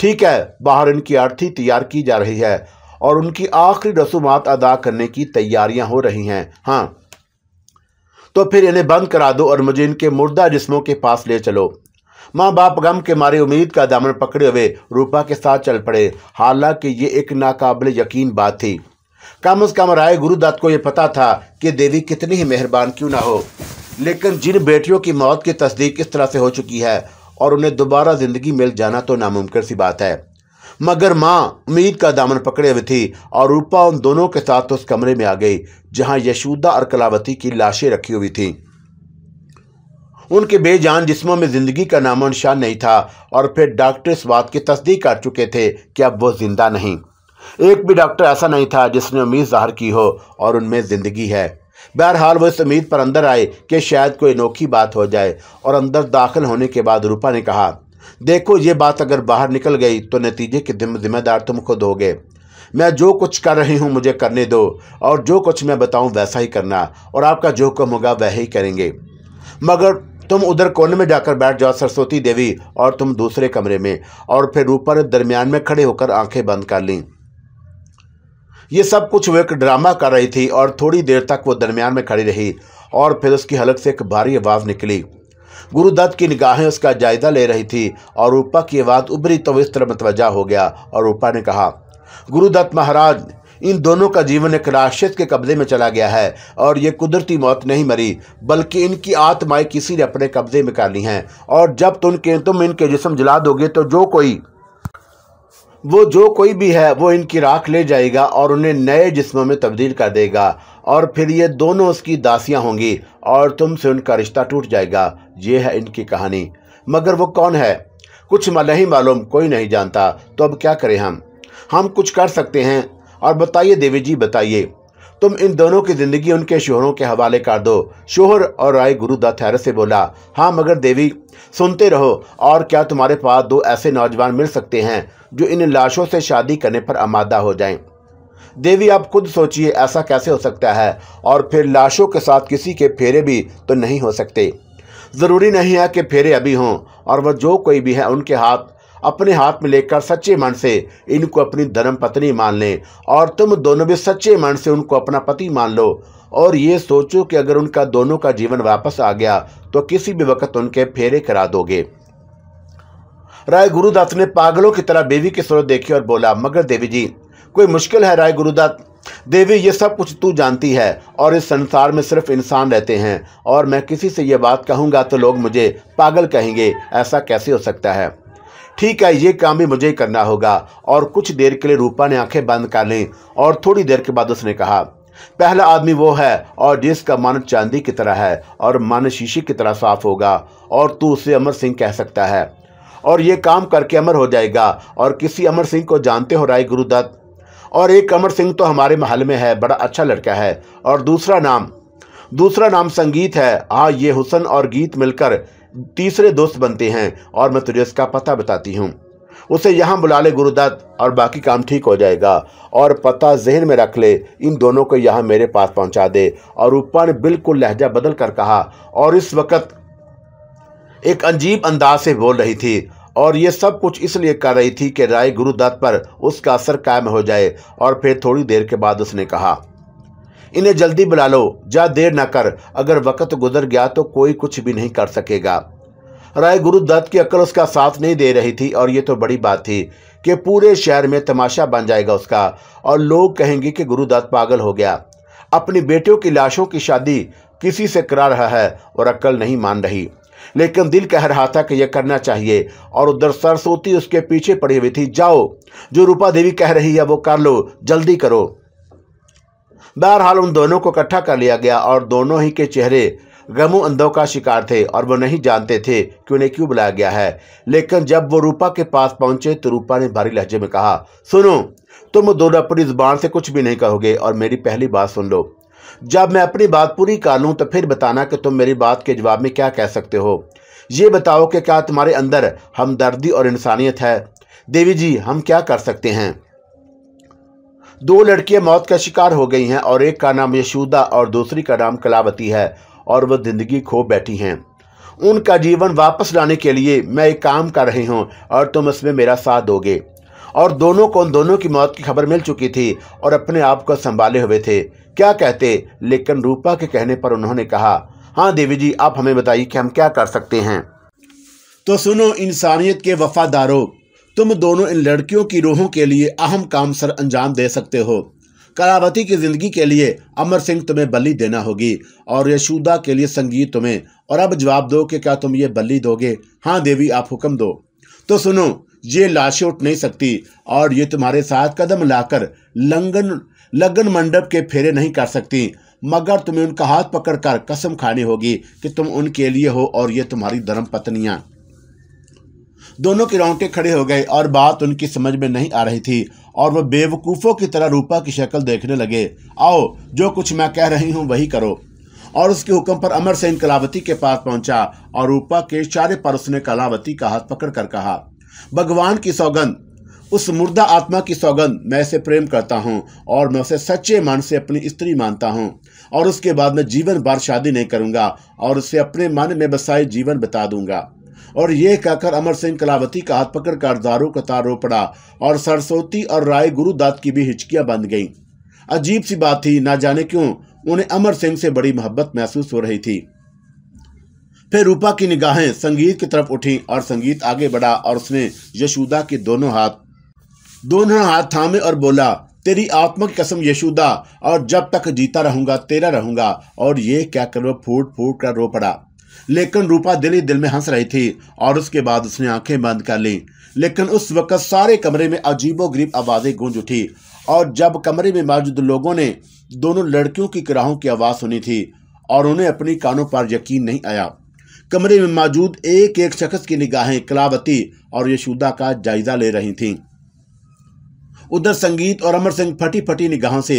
ठीक है बाहर इनकी अर्थी तैयार की जा रही है और उनकी आखिरी रसूमात अदा करने की तैयारियां हो रही हैं हाँ तो फिर इन्हें बंद करा दो और मुझे इनके मुर्दा जिस्मों के पास ले चलो माँ बाप गम के मारे उम्मीद का दामन पकड़े हुए रूपा के साथ चल पड़े हालांकि ये एक नाकाबले यकीन बात थी कम अज कम राय गुरुदत्त को यह पता था कि देवी कितनी ही मेहरबान क्यों ना हो लेकिन जिन बेटियों की मौत की तस्दीक इस तरह से हो चुकी है और उन्हें दोबारा ज़िंदगी मिल जाना तो नामुमकिन सी बात है मगर माँ उम्मीद का दामन पकड़े हुए थी और रूपा उन दोनों के साथ उस कमरे में आ गई जहाँ यशोदा और कलावती की लाशें रखी हुई थीं उनके बेजान जिस्मों में ज़िंदगी का नामो निशान नहीं था और फिर डॉक्टर इस बात की तस्दीक कर चुके थे कि अब वो ज़िंदा नहीं एक भी डॉक्टर ऐसा नहीं था जिसने उम्मीद ज़ाहिर की हो और उनमें ज़िंदगी है बहरहाल वो इस उम्मीद पर अंदर आए कि शायद कोई अनोखी बात हो जाए और अंदर दाखिल होने के बाद रूपा ने कहा देखो ये बात अगर बाहर निकल गई तो नतीजे के जिम्मेदार तुम खुद होगे मैं जो कुछ कर रही हूँ मुझे करने दो और जो कुछ मैं बताऊँ वैसा ही करना और आपका जो कम होगा वह ही करेंगे मगर तुम उधर कोने में जाकर बैठ जाओ सरस्वती देवी और तुम दूसरे कमरे में और फिर ऊपर दरमियान में खड़े होकर आंखें बंद कर लीं ये सब कुछ वो एक ड्रामा कर रही थी और थोड़ी देर तक वो दरमियान में खड़ी रही और फिर उसकी हलक से एक भारी आवाज़ निकली गुरुदत्त की निगाहें उसका जायजा ले रही थी और रूपा की बात उभरी तो इस तरह मतवजा हो गया और रूपा ने कहा गुरुदत्त महाराज इन दोनों का जीवन एक राशियत के कब्जे में चला गया है और ये कुदरती मौत नहीं मरी बल्कि इनकी आत्माएं किसी ने अपने कब्जे में कर ली हैं और जब तुम के तुम इनके जिसम जला दोगे तो जो कोई वो जो कोई भी है वो इनकी राख ले जाएगा और उन्हें नए जिस्मों में तब्दील कर देगा और फिर ये दोनों उसकी दासियां होंगी और तुमसे उनका रिश्ता टूट जाएगा ये है इनकी कहानी मगर वो कौन है कुछ नहीं मालूम कोई नहीं जानता तो अब क्या करें हम हम कुछ कर सकते हैं और बताइए देवी जी बताइए तुम इन दोनों की ज़िंदगी उनके शोहरों के हवाले कर दो शोहर और राय गुरु हैरत से बोला हाँ मगर देवी सुनते रहो और क्या तुम्हारे पास दो ऐसे नौजवान मिल सकते हैं जो इन लाशों से शादी करने पर आमादा हो जाएं देवी आप खुद सोचिए ऐसा कैसे हो सकता है और फिर लाशों के साथ किसी के फेरे भी तो नहीं हो सकते ज़रूरी नहीं है कि फेरे अभी हों और वह जो कोई भी है उनके हाथ अपने हाथ में लेकर सच्चे मन से इनको अपनी धर्म पत्नी मान लें और तुम दोनों भी सच्चे मन से उनको अपना पति मान लो और ये सोचो कि अगर उनका दोनों का जीवन वापस आ गया तो किसी भी वक्त उनके फेरे करा दोगे राय गुरुदास ने पागलों की तरह बेवी के सूरत देखी और बोला मगर देवी जी कोई मुश्किल है राय गुरुदत्त देवी ये सब कुछ तू जानती है और इस संसार में सिर्फ इंसान रहते हैं और मैं किसी से ये बात कहूँगा तो लोग मुझे पागल कहेंगे ऐसा कैसे हो सकता है ठीक है ये काम भी मुझे करना होगा और कुछ देर के लिए रूपा ने आंखें बंद कर लें और थोड़ी देर के बाद उसने कहा पहला आदमी वो है और जिसका मन चांदी की तरह है और मन शीशे की तरह साफ होगा और तू उसे अमर सिंह कह सकता है और ये काम करके अमर हो जाएगा और किसी अमर सिंह को जानते हो राय गुरुदत्त और एक अमर सिंह तो हमारे महल में है बड़ा अच्छा लड़का है और दूसरा नाम दूसरा नाम संगीत है हाँ ये हुसन और गीत मिलकर तीसरे दोस्त बनते हैं और मैं तुझे इसका पता बताती हूँ उसे यहाँ बुला ले गुरुदत्त और बाकी काम ठीक हो जाएगा और पता जहन में रख ले इन दोनों को यहाँ मेरे पास पहुँचा दे और रूपा ने बिल्कुल लहजा बदल कर कहा और इस वक्त एक अजीब अंदाज से बोल रही थी और ये सब कुछ इसलिए कर रही थी कि राय गुरुदत्त पर उसका असर कायम हो जाए और फिर थोड़ी देर के बाद उसने कहा इन्हें जल्दी बुला लो जा देर ना कर अगर वक्त गुजर गया तो कोई कुछ भी नहीं कर सकेगा राय गुरुदत्त की अक्ल उसका साथ नहीं दे रही थी और ये तो बड़ी बात थी कि पूरे शहर में तमाशा बन जाएगा उसका और लोग कहेंगे कि गुरुदत्त पागल हो गया अपनी बेटियों की लाशों की शादी किसी से करा रहा है और अक्ल नहीं मान रही लेकिन दिल कह रहा था कि यह करना चाहिए और उधर सरस्वती उसके पीछे पड़ी हुई थी जाओ जो रूपा देवी कह रही है वो कर लो जल्दी करो बहरहाल उन दोनों को इकट्ठा कर लिया गया और दोनों ही के चेहरे गमो अंधों का शिकार थे और वो नहीं जानते थे कि उन्हें क्यों बुलाया गया है लेकिन जब वो रूपा के पास पहुंचे तो रूपा ने भारी लहजे में कहा सुनो तुम दोनों अपनी जुबान से कुछ भी नहीं कहोगे और मेरी पहली बात सुन लो जब मैं अपनी बात पूरी कर लूँ तो फिर बताना कि तुम मेरी बात के जवाब में क्या कह सकते हो ये बताओ कि क्या तुम्हारे अंदर हमदर्दी और इंसानियत है देवी जी हम क्या कर सकते हैं दो लड़कियां मौत का शिकार हो गई हैं और एक का नाम यशोदा और दूसरी का नाम कलावती है और वह जिंदगी खो बैठी हैं उनका जीवन वापस लाने के लिए मैं एक काम कर रही हूँ और तुम इसमें मेरा साथ दोगे और दोनों को उन दोनों की मौत की खबर मिल चुकी थी और अपने आप को संभाले हुए थे क्या कहते लेकिन रूपा के कहने पर उन्होंने कहा हाँ देवी जी आप हमें बताइए कि हम क्या कर सकते हैं तो सुनो इंसानियत के वफादारों तुम दोनों इन लड़कियों की रूहों के लिए अहम काम सर अंजाम दे सकते हो करावती की ज़िंदगी के लिए अमर सिंह तुम्हें बलि देना होगी और यशोदा के लिए संगीत तुम्हें और अब जवाब दो कि क्या तुम ये बलि दोगे हाँ देवी आप हुक्म दो तो सुनो ये लाशें उठ नहीं सकती और ये तुम्हारे साथ कदम लाकर लंगन लगन मंडप के फेरे नहीं कर सकती मगर तुम्हें उनका हाथ पकड़कर कसम खानी होगी कि तुम उनके लिए हो और ये तुम्हारी धर्म पत्नियां दोनों की रोंगटे खड़े हो गए और बात उनकी समझ में नहीं आ रही थी और वह बेवकूफ़ों की तरह रूपा की शक्ल देखने लगे आओ जो कुछ मैं कह रही हूँ वही करो और उसके हुक्म पर अमर सेन कलावती के पास पहुंचा और रूपा के इशारे पर उसने कलावती का हाथ पकड़कर कहा भगवान की सौगंध उस मुर्दा आत्मा की सौगंध मैं इसे प्रेम करता हूँ और मैं उसे सच्चे मन से अपनी स्त्री मानता हूँ और उसके बाद मैं जीवन भर शादी नहीं करूँगा और उसे अपने मन में बसाए जीवन बता दूंगा और ये कहकर अमर सिंह कलावती का हाथ पकड़ कर दारू का तार रो पड़ा और सरस्वती और राय गुरुदात की भी हिचकियां बंद गईं अजीब सी बात थी ना जाने क्यों उन्हें अमर सिंह से बड़ी मोहब्बत महसूस हो रही थी फिर रूपा की निगाहें संगीत की तरफ उठी और संगीत आगे बढ़ा और उसने यशोदा के दोनों हाथ दोनों हाथ थामे और बोला तेरी आत्मा की कसम यशुदा और जब तक जीता रहूंगा तेरा रहूंगा और ये क्या कर वो फूट फूट कर रो पड़ा लेकिन रूपा दिल ही दिल में हंस रही थी और उसके बाद उसने आंखें बंद कर ली लेकिन उस वक्त सारे कमरे में अजीबो गरीब आवाज़ें गूंज उठी और जब कमरे में मौजूद लोगों ने दोनों लड़कियों की किराहों की आवाज़ सुनी थी और उन्हें अपनी कानों पर यकीन नहीं आया कमरे में मौजूद एक एक शख्स की निगाहें कलावती और यशुदा का जायजा ले रही थीं उधर संगीत और अमर सिंह फटी फटी निगाहों से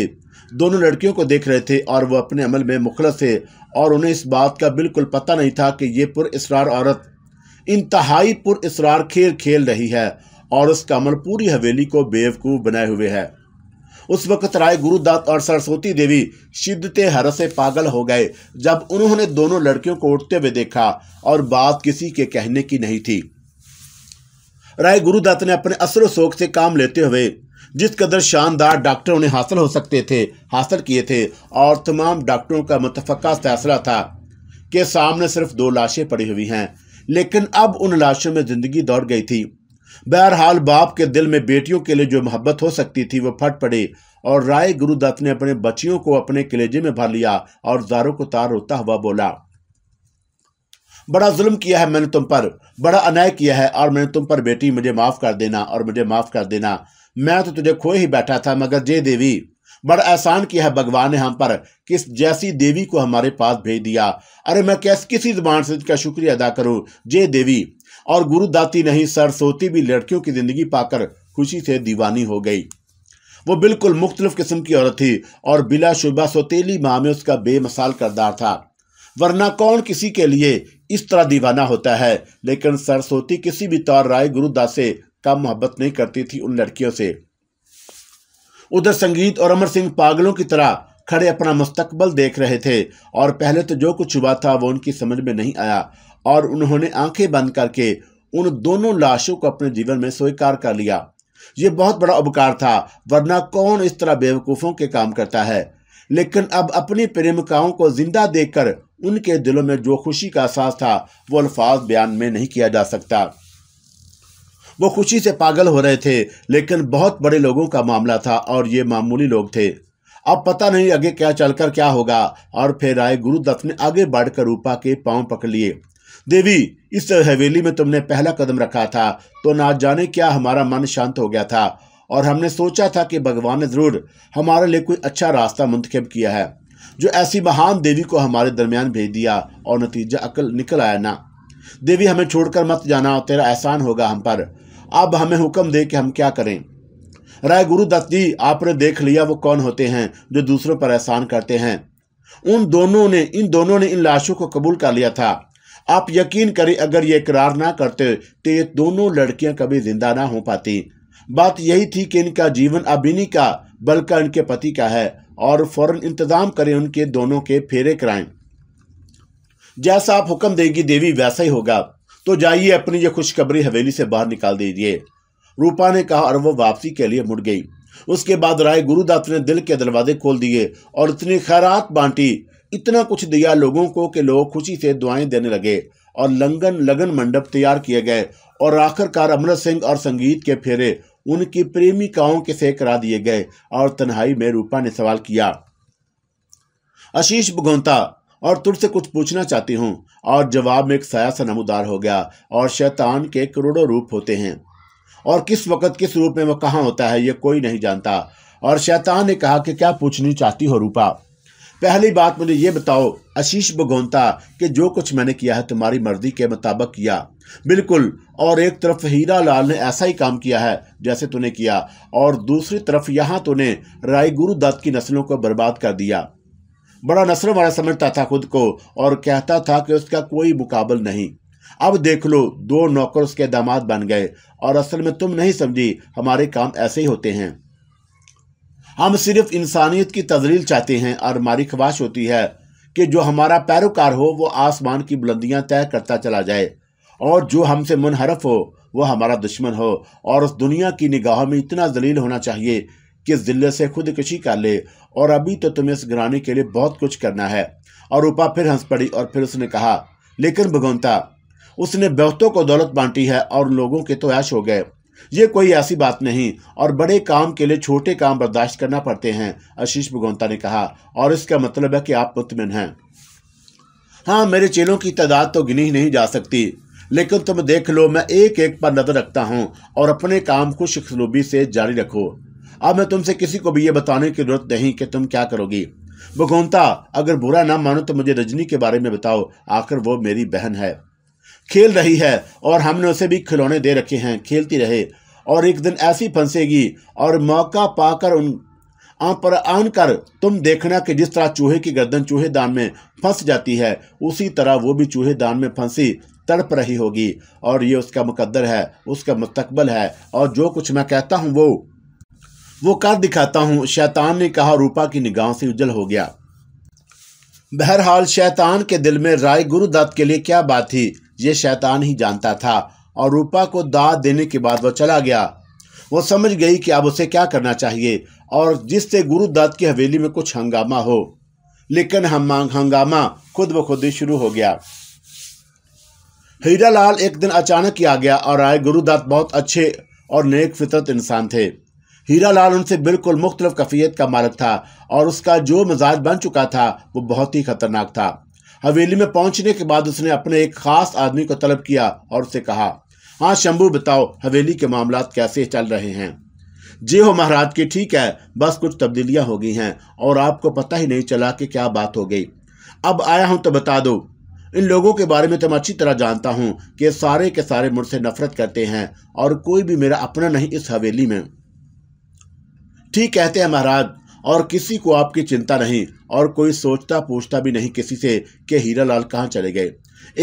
दोनों लड़कियों को देख रहे थे और वह अपने अमल में मुखलस थे और उन्हें इस बात का बिल्कुल पता नहीं था कि ये इसरार औरत इंतहाई इसरार खेल खेल रही है और उसका अमल पूरी हवेली को बेवकूफ़ बनाए हुए है उस वक्त राय गुरुदत्त और सरस्वती देवी शिद्दत हर से पागल हो गए जब उन्होंने दोनों लड़कियों को उठते हुए देखा और बात किसी के कहने की नहीं थी राय गुरुदत्त ने अपने असर शोक से काम लेते हुए जिस कदर शानदार डॉक्टर उन्हें हासिल हो सकते थे हासिल किए थे और तमाम डॉक्टरों का मुतफ़ा फैसला था कि सामने सिर्फ दो लाशें पड़ी हुई हैं लेकिन अब उन लाशों में ज़िंदगी दौड़ गई थी बहरहाल बाप के दिल में बेटियों के लिए जो मोहब्बत हो सकती थी वो फट पड़ी और राय गुरुदत्त ने अपने बच्चियों को अपने कलेजे में भर लिया और जारो को तार रोता हुआ बोला बड़ा जुल्म किया है मैंने तुम पर बड़ा अनाय किया है और मैंने तुम पर बेटी मुझे माफ़ कर देना और मुझे माफ़ कर देना मैं तो तुझे खोए ही बैठा था मगर जय देवी बड़ा एहसान किया है भगवान ने हम पर किस जैसी देवी को हमारे पास भेज दिया अरे मैं कैस किसी जबान से इसका शुक्रिया अदा करूं जय देवी और गुरुदाती नहीं सरसोती भी लड़कियों की जिंदगी पाकर खुशी से दीवानी हो गई वो बिल्कुल मुख्तलिफ किस्म की औरत थी और शुबा सोतीली माँ में उसका बेमिसाल करदार था वरना कौन किसी के लिए इस तरह दीवाना होता है लेकिन सरस्वती किसी भी तौर राय गुरुदास से तब मोहब्बत नहीं करती थी उन लड़कियों से उधर संगीत और अमर सिंह पागलों की तरह खड़े अपना मुस्तकबल देख रहे थे और पहले तो जो कुछ हुआ था वो उनकी समझ में नहीं आया और उन्होंने आंखें बंद करके उन दोनों लाशों को अपने जीवन में स्वीकार कर लिया ये बहुत बड़ा उपकार था वरना कौन इस तरह बेवकूफ़ों के काम करता है लेकिन अब अपनी प्रेमिकाओं को जिंदा देखकर उनके दिलों में जो खुशी का एहसास था वो अल्फाज बयान में नहीं किया जा सकता वो खुशी से पागल हो रहे थे लेकिन बहुत बड़े लोगों का मामला था और ये मामूली लोग थे अब पता नहीं आगे क्या चलकर क्या होगा और फिर आए गुरुदत्त ने आगे बढ़कर रूपा के पांव पकड़ लिए देवी इस हवेली में तुमने पहला कदम रखा था तो ना जाने क्या हमारा मन शांत हो गया था और हमने सोचा था कि भगवान ने जरूर हमारे लिए कोई अच्छा रास्ता मंतखब किया है जो ऐसी महान देवी को हमारे दरमियान भेज दिया और नतीजा अकल निकल आया ना देवी हमें छोड़कर मत जाना तेरा एहसान होगा हम पर अब हमें हुक्म दे कि हम क्या करें राय गुरुदत्त जी आपने देख लिया वो कौन होते हैं जो दूसरों पर एहसान करते हैं उन दोनों ने इन दोनों ने इन लाशों को कबूल कर लिया था आप यकीन करें अगर ये इकरार ना करते तो ये दोनों लड़कियां कभी जिंदा ना हो पाती बात यही थी कि इनका जीवन अब इन्हीं का बल्कि इनके पति का है और फौरन इंतजाम करें उनके दोनों के फेरे कराएं जैसा आप हुक्म देगी देवी वैसा ही होगा तो जाइए अपनी ये खुशखबरी हवेली से बाहर निकाल दीजिए रूपा ने कहा और वो वापसी के लिए मुड़ गई उसके बाद राय गुरुदास ने दिल के दरवाजे खोल दिए और इतनी खैरात बांटी इतना कुछ दिया लोगों को कि लोग खुशी से दुआएं देने लगे और लंगन लगन मंडप तैयार किए गए और आखिरकार अमृत सिंह और संगीत के फेरे उनकी प्रेमिकाओं के से करा दिए गए और तन्हाई में रूपा ने सवाल किया आशीष भगोंता और तुझसे कुछ पूछना चाहती हूँ और जवाब में एक साया सा नमोदार हो गया और शैतान के करोड़ों रूप होते हैं और किस वक़्त किस रूप में वह कहाँ होता है ये कोई नहीं जानता और शैतान ने कहा कि क्या पूछनी चाहती हो रूपा पहली बात मुझे ये बताओ आशीष भगवंता कि जो कुछ मैंने किया है तुम्हारी मर्जी के मुताबिक किया बिल्कुल और एक तरफ हीरा लाल ने ऐसा ही काम किया है जैसे तूने किया और दूसरी तरफ यहाँ तूने राय गुरु दत्त की नस्लों को बर्बाद कर दिया बड़ा नसर वाला समझता था खुद को और कहता था कि उसका कोई मुकाबल नहीं अब देख लो दो नौकर उसके दामाद बन गए और असल में तुम नहीं समझी हमारे काम ऐसे ही होते हैं हम सिर्फ इंसानियत की तजलील चाहते हैं और हमारी ख्वाहिश होती है कि जो हमारा पैरोकार हो वो आसमान की बुलंदियां तय करता चला जाए और जो हमसे मुनहरफ हो वो हमारा दुश्मन हो और उस दुनिया की निगाह में इतना जलील होना चाहिए किस दिल्ले से खुदकशी कर ले और अभी तो तुम्हें इस घराने के लिए बहुत कुछ करना है और रूपा फिर हंस पड़ी और फिर उसने कहा लेकिन भगवंता उसने बहुतों को दौलत बांटी है और लोगों के तो ऐश हो गए ये कोई ऐसी बात नहीं और बड़े काम के लिए छोटे काम बर्दाश्त करना पड़ते हैं आशीष भगवंता ने कहा और इसका मतलब है कि आप मुतमिन हैं हाँ मेरे चेलों की तादाद तो गिनी ही नहीं जा सकती लेकिन तुम देख लो मैं एक एक पर नज़र रखता हूँ और अपने काम खुश शिक्षलूबी से जारी रखो अब मैं तुमसे किसी को भी ये बताने की जरूरत नहीं कि तुम क्या करोगी भगवंता अगर बुरा ना मानो तो मुझे रजनी के बारे में बताओ आखिर वो मेरी बहन है खेल रही है और हमने उसे भी खिलौने दे रखे हैं खेलती रहे और एक दिन ऐसी फंसेगी और मौका पाकर उन पर आन कर तुम देखना कि जिस तरह चूहे की गर्दन चूहे दान में फंस जाती है उसी तरह वो भी चूहे दान में फंसी तड़प रही होगी और ये उसका मुकद्दर है उसका मुस्तकबल है और जो कुछ मैं कहता हूँ वो वो कर दिखाता हूँ शैतान ने कहा रूपा की निगाहों से उजल हो गया बहरहाल शैतान के दिल में राय गुरुदत्त के लिए क्या बात थी ये शैतान ही जानता था और रूपा को दाद देने के बाद वह चला गया वो समझ गई कि अब उसे क्या करना चाहिए और जिससे गुरुदत्त की हवेली में कुछ हंगामा हो लेकिन हम हंगामा खुद ब खुद ही शुरू हो गया हीरा लाल एक दिन अचानक ही आ गया और राय गुरुदत्त बहुत अच्छे और नेक फितरत इंसान थे हीरा लाल उनसे बिल्कुल मुख्तलफ कफियत का मालिक था और उसका जो मिजाज बन चुका था वो बहुत ही खतरनाक था हवेली में पहुंचने के बाद उसने अपने एक खास आदमी को तलब किया और उसे कहा हाँ शंभू बताओ हवेली के मामला कैसे चल रहे हैं जी हो महाराज की ठीक है बस कुछ तब्दीलियां हो गई हैं और आपको पता ही नहीं चला कि क्या बात हो गई अब आया हूं तो बता दो इन लोगों के बारे में तो मैं अच्छी तरह जानता हूं कि सारे के सारे मुझसे नफरत करते हैं और कोई भी मेरा अपना नहीं इस हवेली में ठीक कहते हैं महाराज और किसी को आपकी चिंता नहीं और कोई सोचता पूछता भी नहीं किसी से कि हीरा लाल कहाँ चले गए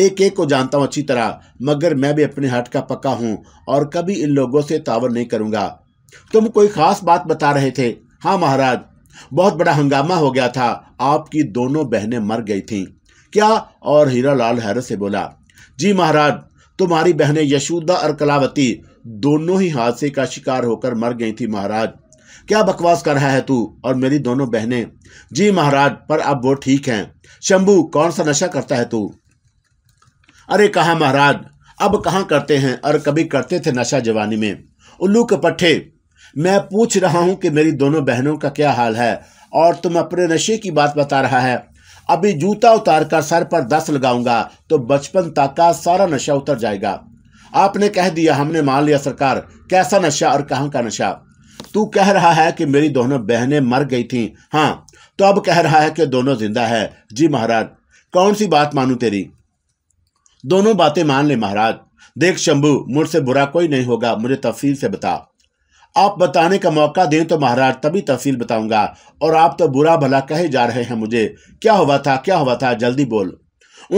एक एक को जानता हूँ अच्छी तरह मगर मैं भी अपने हट का पक्का हूँ और कभी इन लोगों से तावर नहीं करूँगा तुम कोई खास बात बता रहे थे हाँ महाराज बहुत बड़ा हंगामा हो गया था आपकी दोनों बहनें मर गई थीं क्या और हीरा लाल हैरत से बोला जी महाराज तुम्हारी बहनें यशोदा और कलावती दोनों ही हादसे का शिकार होकर मर गई थी महाराज क्या बकवास कर रहा है तू और मेरी दोनों बहनें जी महाराज पर अब वो ठीक हैं शंभू कौन सा नशा करता है तू अरे कहा महाराज अब कहाँ करते हैं और कभी करते थे नशा जवानी में उल्लू के पट्टे मैं पूछ रहा हूँ कि मेरी दोनों बहनों का क्या हाल है और तुम अपने नशे की बात बता रहा है अभी जूता उतार कर सर पर दस लगाऊंगा तो बचपन तक का सारा नशा उतर जाएगा आपने कह दिया हमने मान लिया सरकार कैसा नशा और कहाँ का नशा तू कह रहा है कि मेरी दोनों बहनें मर गई थीं हाँ तो अब कह रहा है कि दोनों जिंदा है जी महाराज कौन सी बात मानूं तेरी दोनों बातें मान ले महाराज देख शंभू मुझसे बुरा कोई नहीं होगा मुझे तफसील से बता आप बताने का मौका दें तो महाराज तभी तफसील बताऊंगा और आप तो बुरा भला कहे जा रहे हैं मुझे क्या हुआ था क्या हुआ था जल्दी बोल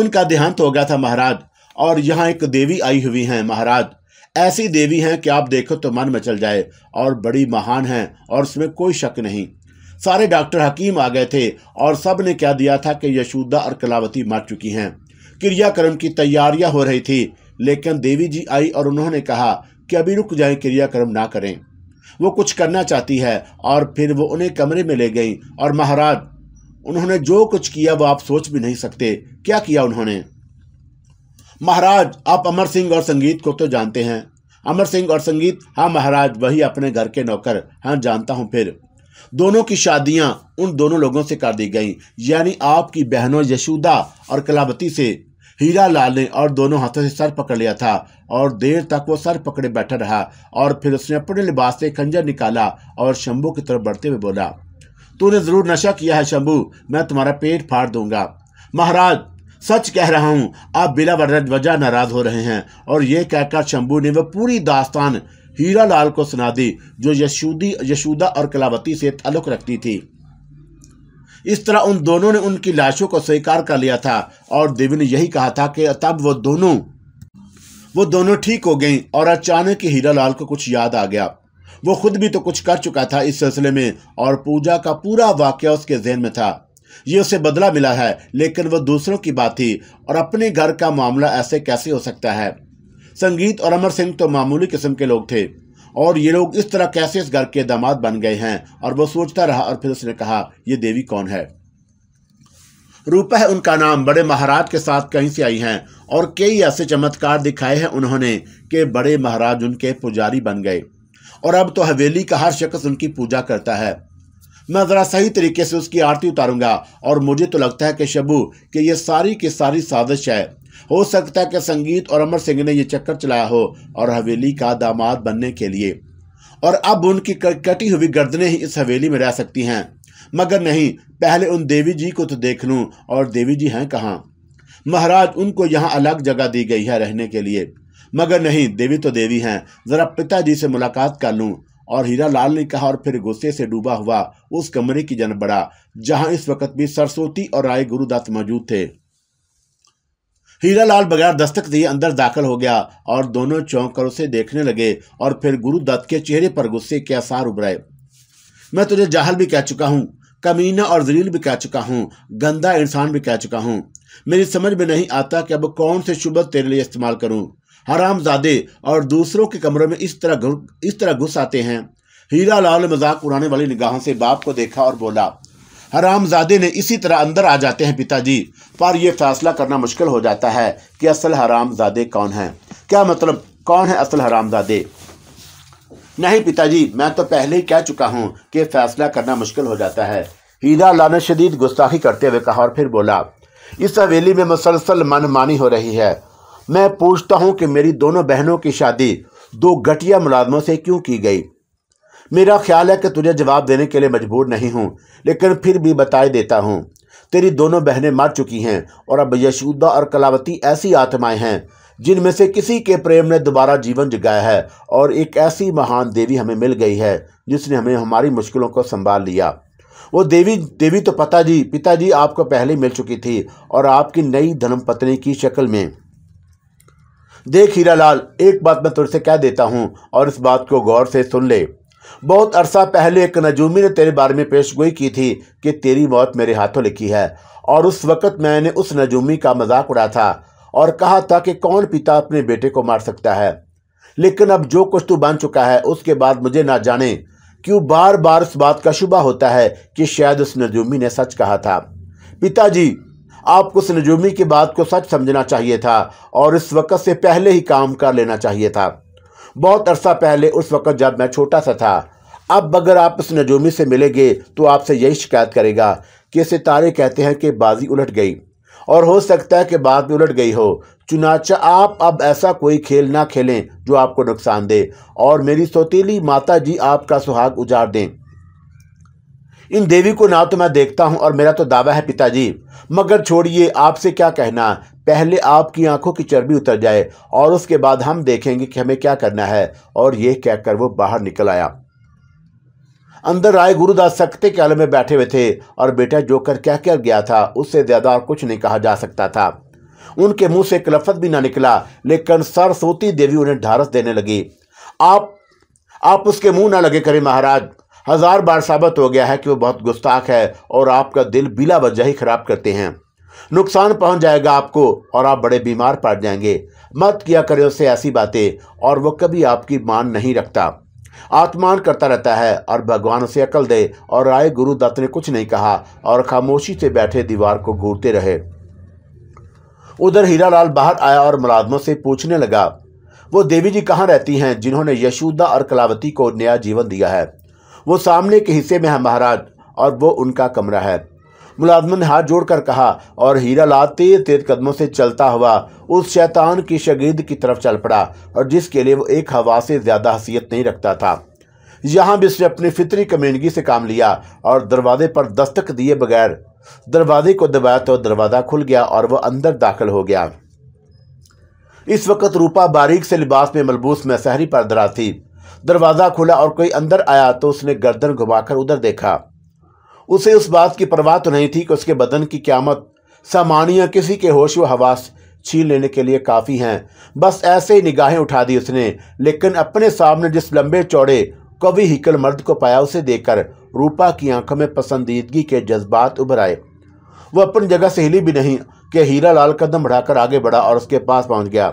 उनका देहांत हो गया था महाराज और यहाँ एक देवी आई हुई हैं महाराज ऐसी देवी हैं कि आप देखो तो मन मचल जाए और बड़ी महान हैं और उसमें कोई शक नहीं सारे डॉक्टर हकीम आ गए थे और सब ने क्या दिया था कि यशोदा और कलावती मर चुकी हैं क्रियाक्रम की तैयारियां हो रही थी लेकिन देवी जी आई और उन्होंने कहा कि अभी रुक जाएं क्रियाक्रम ना करें वो कुछ करना चाहती है और फिर वो उन्हें कमरे में ले गई और महाराज उन्होंने जो कुछ किया वो आप सोच भी नहीं सकते क्या किया उन्होंने महाराज आप अमर सिंह और संगीत को तो जानते हैं अमर सिंह और संगीत हाँ महाराज वही अपने घर के नौकर हाँ जानता हूँ फिर दोनों की शादियाँ उन दोनों लोगों से कर दी गईं यानी आपकी बहनों यशोदा और कलावती से हीरा लाल ने और दोनों हाथों से सर पकड़ लिया था और देर तक वो सर पकड़े बैठा रहा और फिर उसने अपने लिबास से खंजर निकाला और शंभू की तरफ बढ़ते हुए बोला तूने जरूर नशा किया है शंभू मैं तुम्हारा पेट फाड़ दूंगा महाराज सच कह रहा हूं आप बिला वजह नाराज हो रहे हैं और ये कहकर शंभू ने वह पूरी दास्तान हीरा लाल को सुना दी जो यशुदी यशुदा और कलावती से ताल्लुक रखती थी इस तरह उन दोनों ने उनकी लाशों को स्वीकार कर लिया था और देवी ने यही कहा था कि तब वो दोनों वो दोनों ठीक हो गईं और अचानक ही हीरा लाल को कुछ याद आ गया वो खुद भी तो कुछ कर चुका था इस सिलसिले में और पूजा का पूरा वाक्य उसके जहन में था ये उसे बदला मिला है लेकिन वह दूसरों की बात थी और अपने घर का मामला ऐसे कैसे हो सकता है संगीत और अमर सिंह तो मामूली किस्म के लोग थे और ये लोग इस तरह कैसे इस घर के दामाद बन गए हैं और वह सोचता रहा और फिर उसने कहा यह देवी कौन है रूपा है उनका नाम बड़े महाराज के साथ कहीं से आई हैं और कई ऐसे चमत्कार दिखाए हैं उन्होंने कि बड़े महाराज उनके पुजारी बन गए और अब तो हवेली का हर शख्स उनकी पूजा करता है मैं ज़रा सही तरीके से उसकी आरती उतारूंगा और मुझे तो लगता है कि शबू कि ये सारी की सारी साजिश है हो सकता है कि संगीत और अमर सिंह ने यह चक्कर चलाया हो और हवेली का दामाद बनने के लिए और अब उनकी कटी हुई गर्दने ही इस हवेली में रह सकती हैं मगर नहीं पहले उन देवी जी को तो देख लूँ और देवी जी हैं कहाँ महाराज उनको यहाँ अलग जगह दी गई है रहने के लिए मगर नहीं देवी तो देवी हैं ज़रा पिताजी से मुलाकात कर लूँ और हीरा लाल ने कहा और फिर गुस्से से डूबा हुआ उस कमरे की जन बढ़ा जहां इस वक्त भी सरस्वती और राय गुरुदास मौजूद थे हीरा लाल बगैर दस्तक दिए अंदर दाखिल हो गया और दोनों चौंक कर उसे देखने लगे और फिर गुरुदत्त के चेहरे पर गुस्से के आसार उभराए मैं तुझे जाहल भी कह चुका हूँ कमीना और जलील भी कह चुका हूँ गंदा इंसान भी कह चुका हूँ मेरी समझ में नहीं आता कि अब कौन से शुभ तेरे लिए इस्तेमाल करूँ हरामजादे और दूसरों के कमरों में इस तरह इस तरह घुस आते हैं हीरा लाल मजाक उड़ाने वाली निगाहों से बाप को देखा और बोला हरामजादे ने इसी तरह अंदर आ जाते हैं पिताजी पर यह फैसला करना मुश्किल हो जाता है कि असल हरामजादे कौन है क्या मतलब कौन है असल हरामजादे नहीं पिताजी मैं तो पहले ही कह चुका हूँ कि फैसला करना मुश्किल हो जाता है हीरा लाल ने शदीद गुस्ताखी करते हुए कहा और फिर बोला इस हवेली में मुसलसल मनमानी हो रही है मैं पूछता हूं कि मेरी दोनों बहनों की शादी दो घटिया मुलाजमों से क्यों की गई मेरा ख्याल है कि तुझे जवाब देने के लिए मजबूर नहीं हूं लेकिन फिर भी बताए देता हूं तेरी दोनों बहनें मर चुकी हैं और अब यशुदा और कलावती ऐसी आत्माएं हैं जिनमें से किसी के प्रेम ने दोबारा जीवन जगाया है और एक ऐसी महान देवी हमें मिल गई है जिसने हमें हमारी मुश्किलों को संभाल लिया वो देवी देवी तो जी पिताजी आपको पहले मिल चुकी थी और आपकी नई धर्म पत्नी की शक्ल में देख हीरालाल एक बात मैं तुझसे कह देता हूँ और इस बात को गौर से सुन ले बहुत अरसा पहले एक नजूमी ने तेरे बारे में पेशगोई की थी कि तेरी मौत मेरे हाथों लिखी है और उस वक़्त मैंने उस नजूमी का मजाक उड़ा था और कहा था कि कौन पिता अपने बेटे को मार सकता है लेकिन अब जो कुछ तू बन चुका है उसके बाद मुझे ना जाने क्यों बार बार उस बात का शुबा होता है कि शायद उस नजूमी ने सच कहा था पिताजी आपको उस नजूमी की बात को सच समझना चाहिए था और इस वक़्त से पहले ही काम कर लेना चाहिए था बहुत अरसा पहले उस वक़्त जब मैं छोटा सा था अब अगर आप इस नजूमी से मिलेंगे तो आपसे यही शिकायत करेगा कि सितारे कहते हैं कि बाजी उलट गई और हो सकता है कि बात भी उलट गई हो चुनाचा आप अब ऐसा कोई खेल ना खेलें जो आपको नुकसान दे और मेरी सौतीली माता जी आपका सुहाग उजाड़ दें इन देवी को ना तो मैं देखता हूँ और मेरा तो दावा है पिताजी मगर छोड़िए आपसे क्या कहना पहले आपकी आंखों की चर्बी उतर जाए और उसके बाद हम देखेंगे कि हमें क्या करना है और यह कहकर वो बाहर निकल आया अंदर राय गुरुदास सकते के आलम में बैठे हुए थे और बेटा जोकर क्या कर गया था उससे ज़्यादा और कुछ नहीं कहा जा सकता था उनके मुंह से कलफत भी ना निकला लेकिन सरस्वती देवी उन्हें ढारस देने लगी आप आप उसके मुंह ना लगे करें महाराज हज़ार बार साबित हो गया है कि वो बहुत गुस्ताख है और आपका दिल बिला वजह ही ख़राब करते हैं नुकसान पहुंच जाएगा आपको और आप बड़े बीमार पड़ जाएंगे मत किया करें उससे ऐसी बातें और वो कभी आपकी मान नहीं रखता आत्मान करता रहता है और भगवान उसे अकल दे और राय गुरु दत्त ने कुछ नहीं कहा और खामोशी से बैठे दीवार को घूरते रहे उधर हीरालाल बाहर आया और मुलाजमों से पूछने लगा वो देवी जी कहाँ रहती हैं जिन्होंने यशोदा और कलावती को नया जीवन दिया है वो सामने के हिस्से में है महाराज और वो उनका कमरा है मुलाजमन ने हाथ जोड़कर कहा और हीरा लाल तेज तेज कदमों से चलता हुआ उस शैतान की शगीद की तरफ चल पड़ा और जिसके लिए वो एक हवा से ज़्यादा हसीियत नहीं रखता था यहाँ भी उसने अपनी फितरी कमेंडगी से काम लिया और दरवाजे पर दस्तक दिए बगैर दरवाजे को दबाया तो दरवाज़ा खुल गया और वह अंदर दाखिल हो गया इस वक्त रूपा बारीक से लिबास में मलबूस में सहरी पर दरा थी दरवाज़ा खुला और कोई अंदर आया तो उसने गर्दन घुमाकर उधर देखा उसे उस बात की परवाह तो नहीं थी कि उसके बदन की क्यामत सामानिया किसी के होश व हवास छीन लेने के लिए काफ़ी हैं बस ऐसे ही निगाहें उठा दी उसने लेकिन अपने सामने जिस लंबे चौड़े कवि हिकल मर्द को पाया उसे देखकर रूपा की आंखों में पसंदीदगी के जज्बात उभर आए वह अपनी जगह सहेली भी नहीं कि हीरा लाल कदम बढ़ाकर आगे बढ़ा और उसके पास पहुंच गया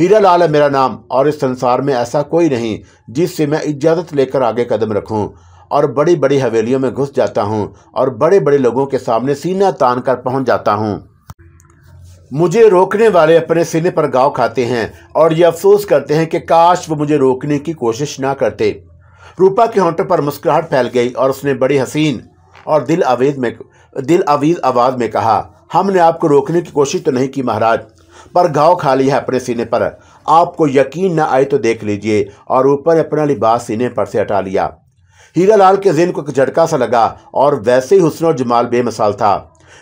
हीरा लाल है मेरा नाम और इस संसार में ऐसा कोई नहीं जिससे मैं इजाज़त लेकर आगे कदम रखूं और बड़ी बड़ी हवेलियों में घुस जाता हूं और बड़े बड़े लोगों के सामने सीना तान कर पहुँच जाता हूं मुझे रोकने वाले अपने सीने पर गाँव खाते हैं और ये अफसोस करते हैं कि काश वो मुझे रोकने की कोशिश ना करते रूपा के होंटों पर मुस्कुराहट फैल गई और उसने बड़ी हसीन और दिल अवेद में दिल आवीज आवाज़ में कहा हमने आपको रोकने की कोशिश तो नहीं की महाराज पर घाव खाली है अपने सीने पर आपको यकीन न आए तो देख लीजिए और ऊपर अपना लिबास सीने पर से हटा लिया हीरा लाल के जिन को एक झटका सा लगा और वैसे ही हुसन और जमाल बेमिसाल था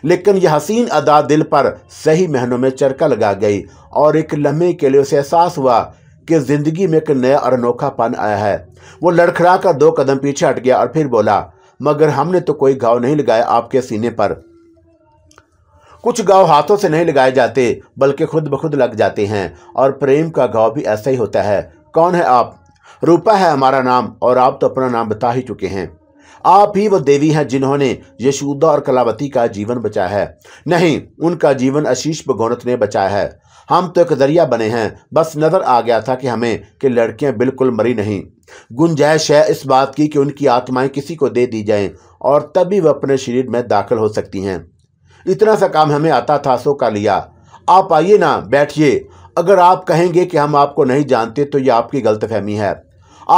लेकिन यह हसीन अदा दिल पर सही महनों में चरका लगा गई और एक लम्हे के लिए उसे एहसास हुआ कि जिंदगी में एक नया और अनोखापन आया है वो लड़खड़ा कर दो कदम पीछे हट गया और फिर बोला मगर हमने तो कोई घाव नहीं लगाया आपके सीने पर कुछ गाँव हाथों से नहीं लगाए जाते बल्कि खुद ब खुद लग जाते हैं और प्रेम का गाँव भी ऐसा ही होता है कौन है आप रूपा है हमारा नाम और आप तो अपना नाम बता ही चुके हैं आप ही वो देवी हैं जिन्होंने यशोदा और कलावती का जीवन बचाया है नहीं उनका जीवन आशीष भगोनत ने बचाया है हम तो एक दरिया बने हैं बस नज़र आ गया था कि हमें कि लड़कियां बिल्कुल मरी नहीं गुंजाइश है इस बात की कि उनकी आत्माएं किसी को दे दी जाएं और तभी वह अपने शरीर में दाखिल हो सकती हैं इतना सा काम हमें आता था सो का लिया आप आइए ना बैठिए अगर आप कहेंगे कि हम आपको नहीं जानते तो ये आपकी गलतफहमी है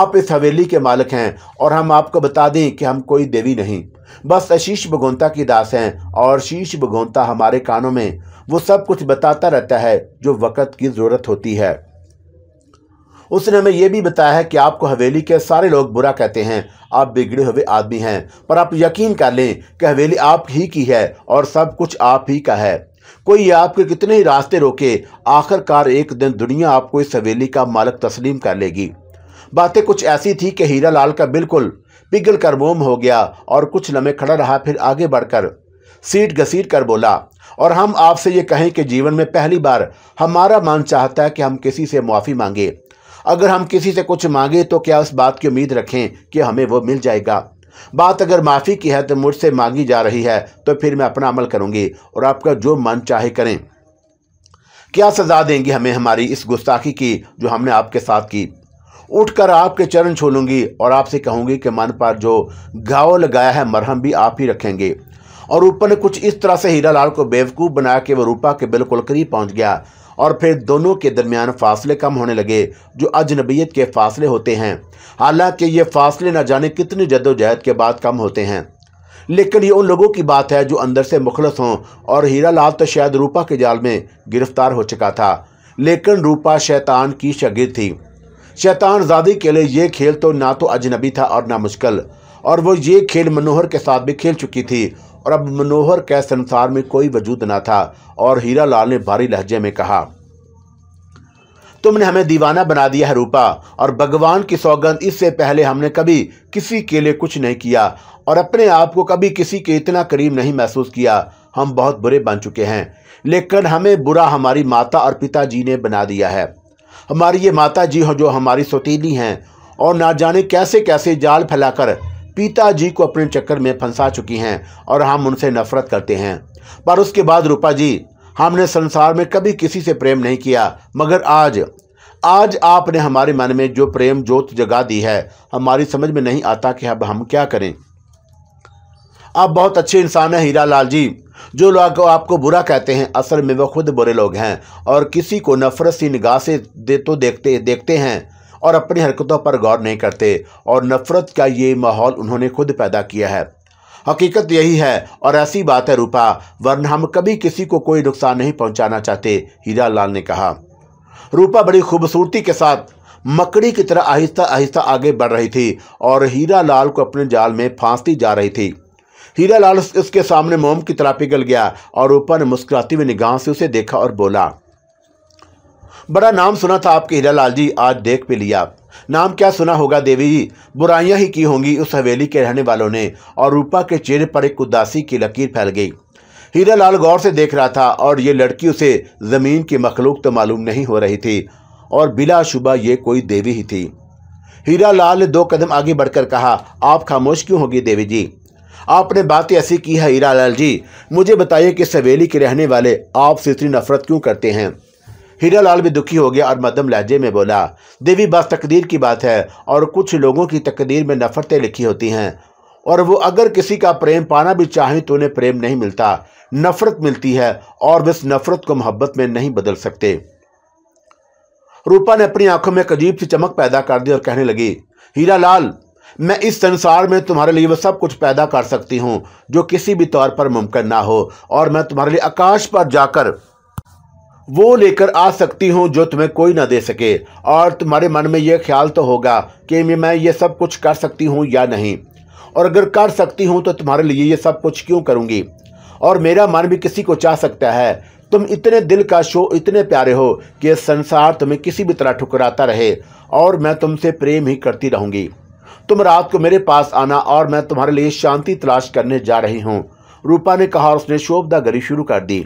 आप इस हवेली के मालिक हैं और हम आपको बता दें कि हम कोई देवी नहीं बस आशीष भगोंता की दास हैं और शीश भगोंता हमारे कानों में वो सब कुछ बताता रहता है जो वक़्त की ज़रूरत होती है उसने हमें यह भी बताया है कि आपको हवेली के सारे लोग बुरा कहते हैं आप बिगड़े हुए आदमी हैं पर आप यकीन कर लें कि हवेली आप ही की है और सब कुछ आप ही का है कोई आपके कितने ही रास्ते रोके आखिरकार एक दिन दुनिया आपको इस हवेली का मालक तस्लीम कर लेगी बातें कुछ ऐसी थी कि हीरा लाल का बिल्कुल पिघल कर मोम हो गया और कुछ लम्हे खड़ा रहा फिर आगे बढ़कर सीट घसीट कर बोला और हम आपसे ये कहें कि जीवन में पहली बार हमारा मन चाहता है कि हम किसी से माफ़ी मांगे अगर हम किसी से कुछ मांगे तो क्या उस बात की उम्मीद रखें कि हमें वो मिल जाएगा बात अगर माफ़ी की है तो मुझसे मांगी जा रही है तो फिर मैं अपना अमल करूँगी और आपका जो मन चाहे करें क्या सज़ा देंगी हमें हमारी इस गुस्ताखी की जो हमने आपके साथ की उठकर आपके चरण छोलूंगी और आपसे कहूँगी कि मन पर जो घाव लगाया है मरहम भी आप ही रखेंगे और ऊपर ने कुछ इस तरह से हीरा लाल को बेवकूफ़ बनाया कि वह रूपा के बिल्कुल करीब पहुँच गया और फिर दोनों के दरमियान फासले कम होने लगे जो अजनबीत के फासले होते हैं हालांकि ये फासले ना जाने कितने जदोजहद के बाद कम होते हैं लेकिन ये उन लोगों की बात है जो अंदर से मुखलस हों और हीरा लाल तो शायद रूपा के जाल में गिरफ्तार हो चुका था लेकिन रूपा शैतान की शगिर थी शैतान जादी के लिए ये खेल तो ना तो अजनबी था और ना मुश्किल और वो ये खेल मनोहर के साथ भी खेल चुकी थी और अब मनोहर के संसार में कोई वजूद ना था और हीरा लाल ने भारी लहजे में कहा तुमने हमें दीवाना बना दिया है रूपा और भगवान की सौगंध इससे पहले हमने कभी किसी के लिए कुछ नहीं किया और अपने आप को कभी किसी के इतना करीब नहीं महसूस किया हम बहुत बुरे बन चुके हैं लेकिन हमें बुरा हमारी माता और पिताजी ने बना दिया है हमारी ये माता जी हो जो हमारी सौतीली हैं और ना जाने कैसे कैसे जाल फैलाकर पिताजी को अपने चक्कर में फंसा चुकी हैं और हम उनसे नफरत करते हैं पर उसके बाद रूपा जी हमने संसार में कभी किसी से प्रेम नहीं किया मगर आज आज आपने हमारे मन में जो प्रेम जोत जगा दी है हमारी समझ में नहीं आता कि अब हम क्या करें आप बहुत अच्छे इंसान हैं हीरा लाल जी जो लोग आपको बुरा कहते हैं असल में वह खुद बुरे लोग हैं और किसी को नफरत सी निगाह से दे तो देखते देखते हैं और अपनी हरकतों पर गौर नहीं करते और नफ़रत का ये माहौल उन्होंने खुद पैदा किया है हकीकत यही है और ऐसी बात है रूपा वरना हम कभी किसी को कोई नुकसान नहीं पहुंचाना चाहते हीरा लाल ने कहा रूपा बड़ी खूबसूरती के साथ मकड़ी की तरह आहिस्ता आहिस्ता आगे बढ़ रही थी और हीरा लाल को अपने जाल में फांसती जा रही थी हीरा लाल उसके सामने मोम की तरह पिघल गया और रूपा ने मुस्कुराती हुई निगाह से उसे देखा और बोला बड़ा नाम सुना था आपके हीरा लाल जी आज देख पे लिया नाम क्या सुना होगा देवी जी बुराइयाँ ही की होंगी उस हवेली के रहने वालों ने और रूपा के चेहरे पर एक उदासी की लकीर फैल गई हीरा लाल गौर से देख रहा था और ये लड़की उसे ज़मीन की मखलूक तो मालूम नहीं हो रही थी और बिलाशुबा ये कोई देवी ही थी हीरा लाल ने दो कदम आगे बढ़कर कहा आप खामोश क्यों होगी देवी जी आपने बातें ऐसी की है हीरा लाल जी मुझे बताइए कि सवेली के रहने वाले आपसे इतनी नफरत क्यों करते हैं हीरा लाल भी दुखी हो गया और मध्यम लहजे में बोला देवी बस तकदीर की बात है और कुछ लोगों की तकदीर में नफ़रतें लिखी होती हैं और वो अगर किसी का प्रेम पाना भी चाहें तो उन्हें प्रेम नहीं मिलता नफ़रत मिलती है और बस नफ़रत को मोहब्बत में नहीं बदल सकते रूपा ने अपनी आंखों में अजीब सी चमक पैदा कर दी और कहने लगी हीरा लाल मैं इस संसार में तुम्हारे लिए वह सब कुछ पैदा कर सकती हूँ जो किसी भी तौर पर मुमकिन ना हो और मैं तुम्हारे लिए आकाश पर जाकर वो लेकर आ सकती हूँ जो तुम्हें कोई ना दे सके और तुम्हारे मन में ये ख्याल तो होगा कि मैं ये सब कुछ कर सकती हूँ या नहीं और अगर कर सकती हूँ तो तुम्हारे लिए ये सब कुछ क्यों करूँगी और मेरा मन भी किसी को चाह सकता है तुम इतने दिल का शो इतने प्यारे हो कि संसार तुम्हें किसी भी तरह ठुकराता रहे और मैं तुमसे प्रेम ही करती रहूँगी तुम रात को मेरे पास आना और मैं तुम्हारे लिए शांति तलाश करने जा रही हूँ रूपा ने कहा और उसने शोभदागरी शुरू कर दी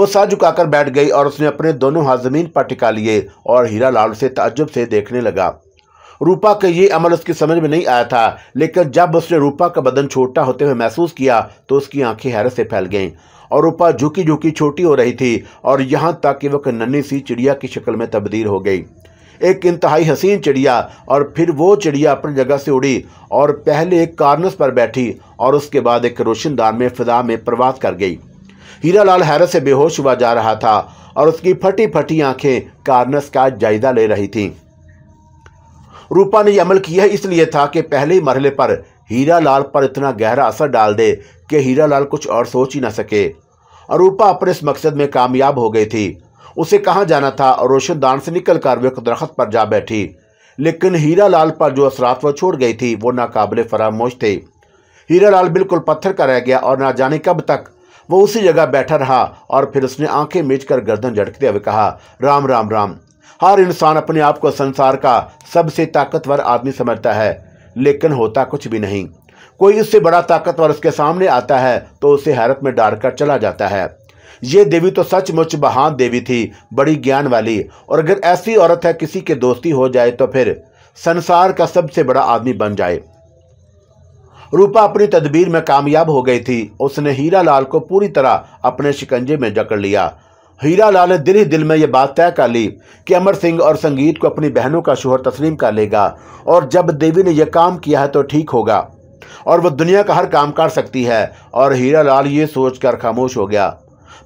वो सर झुकाकर बैठ गई और उसने अपने दोनों हाथ जमीन पर टिका लिए और हीरा लाल से ताजुब से देखने लगा रूपा का ये अमल उसकी समझ में नहीं आया था लेकिन जब उसने रूपा का बदन छोटा होते हुए महसूस किया तो उसकी आंखें हैरत से फैल गईं और रूपा झुकी झुकी छोटी हो रही थी और यहाँ तक कि वह नन्ही सी चिड़िया की शक्ल में तब्दील हो गई एक इंतहाई हसीन चिड़िया और फिर वो चिड़िया अपनी जगह से उड़ी और पहले एक कार्नस पर बैठी और उसके बाद एक रोशनदान में फिजा में प्रवास कर गई हीरालाल हैरत से बेहोश हुआ जा रहा था और उसकी फटी फटी आंखें कार्नस का जायजा ले रही थीं रूपा ने अमल किया इसलिए था कि पहले ही मरहले पर हीरालाल पर इतना गहरा असर डाल दे कि हीरालाल कुछ और सोच ही ना सके और रूपा अपने इस मकसद में कामयाब हो गई थी उसे कहाँ जाना था और रोशनदान से निकल कर वे दरख्त पर जा बैठी लेकिन हीरा लाल पर जो असरात वह छोड़ गई थी वो नाकबले फरामोश थे हीरा लाल बिल्कुल पत्थर का रह गया और ना जाने कब तक वो उसी जगह बैठा रहा और फिर उसने आंखें मीच कर गर्दन झटकते हुए कहा राम राम राम हर इंसान अपने आप को संसार का सबसे ताकतवर आदमी समझता है लेकिन होता कुछ भी नहीं कोई उससे बड़ा ताकतवर उसके सामने आता है तो उसे हैरत में डार कर चला जाता है ये देवी तो सचमुच बहान देवी थी बड़ी ज्ञान वाली और अगर ऐसी औरत है किसी के दोस्ती हो जाए तो फिर संसार का सबसे बड़ा आदमी बन जाए रूपा अपनी तदबीर में कामयाब हो गई थी उसने हीरा लाल को पूरी तरह अपने शिकंजे में जकड़ लिया हीरा लाल ने दिल ही दिल में यह बात तय कर ली कि अमर सिंह और संगीत को अपनी बहनों का शोहर तस्लीम कर लेगा और जब देवी ने यह काम किया है तो ठीक होगा और वह दुनिया का हर काम कर सकती है और हीरा लाल ये सोचकर खामोश हो गया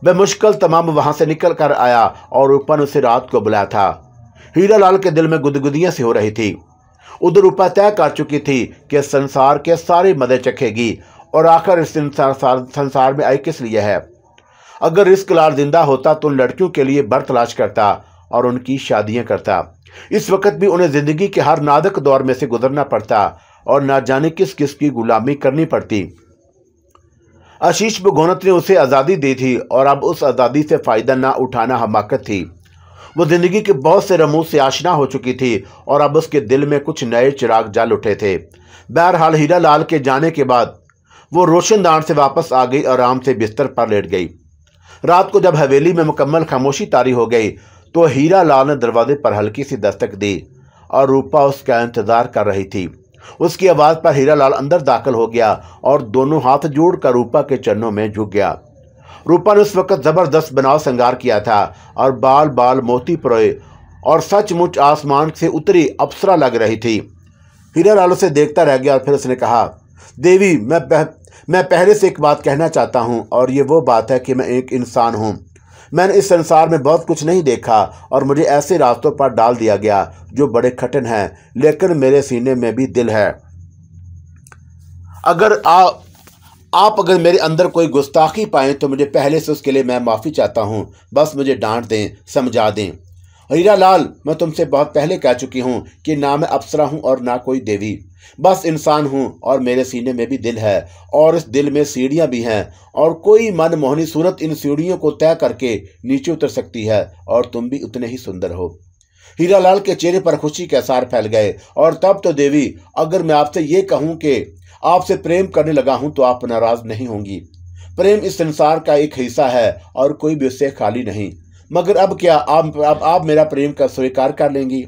वह मुश्किल तमाम वहाँ से निकल कर आया और रूपा ने उसे रात को बुलाया था हीरा लाल के दिल में गुदगुदियाँ सी हो रही थी उधर तय कर चुकी थी कि संसार के सारे मदे चखेगी और आखिर इस संसार संसार में आई किस लिए है अगर रिस्क लाल जिंदा होता तो लड़कियों के लिए बर तलाश करता और उनकी शादियां करता इस वक्त भी उन्हें ज़िंदगी के हर नादक दौर में से गुजरना पड़ता और ना जाने किस किस की गुलामी करनी पड़ती आशीष भगोनत ने उसे आज़ादी दी थी और अब उस आज़ादी से फ़ायदा ना उठाना हमाकत थी वो जिंदगी के बहुत से रमूज से आशना हो चुकी थी और अब उसके दिल में कुछ नए चिराग जल उठे थे बहरहाल हीरा लाल के जाने के बाद वो रोशनदान से वापस आ गई और आराम से बिस्तर पर लेट गई रात को जब हवेली में मुकम्मल खामोशी तारी हो गई तो हीरा लाल ने दरवाजे पर हल्की सी दस्तक दी और रूपा उसका इंतज़ार कर रही थी उसकी आवाज़ पर हीरा लाल अंदर दाखिल हो गया और दोनों हाथ जोड़कर रूपा के चरणों में झुक गया रूपा ने उस वक्त ज़बरदस्त बनाव श्रृंगार किया था और बाल बाल मोती परोए और सचमुच आसमान से उतरी अप्सरा लग रही थी हीरा आलो से देखता रह गया और फिर उसने कहा देवी मैं पह, मैं पहले से एक बात कहना चाहता हूँ और ये वो बात है कि मैं एक इंसान हूँ मैंने इस संसार में बहुत कुछ नहीं देखा और मुझे ऐसे रास्तों पर डाल दिया गया जो बड़े कठिन हैं लेकिन मेरे सीने में भी दिल है अगर आप आप अगर मेरे अंदर कोई गुस्ताखी पाएँ तो मुझे पहले से उसके लिए मैं माफ़ी चाहता हूँ बस मुझे डांट दें समझा दें हीरा लाल मैं तुमसे बहुत पहले कह चुकी हूँ कि ना मैं अप्सरा हूँ और ना कोई देवी बस इंसान हूँ और मेरे सीने में भी दिल है और इस दिल में सीढ़ियाँ भी हैं और कोई मन मोहनी सूरत इन सीढ़ियों को तय करके नीचे उतर सकती है और तुम भी उतने ही सुंदर हो हीरा लाल के चेहरे पर खुशी के आसार फैल गए और तब तो देवी अगर मैं आपसे ये कहूँ कि आपसे प्रेम करने लगा हूं तो आप नाराज नहीं होंगी प्रेम इस संसार का एक हिस्सा है और कोई भी उससे खाली नहीं मगर अब क्या आप आप, आप मेरा प्रेम का स्वीकार कर लेंगी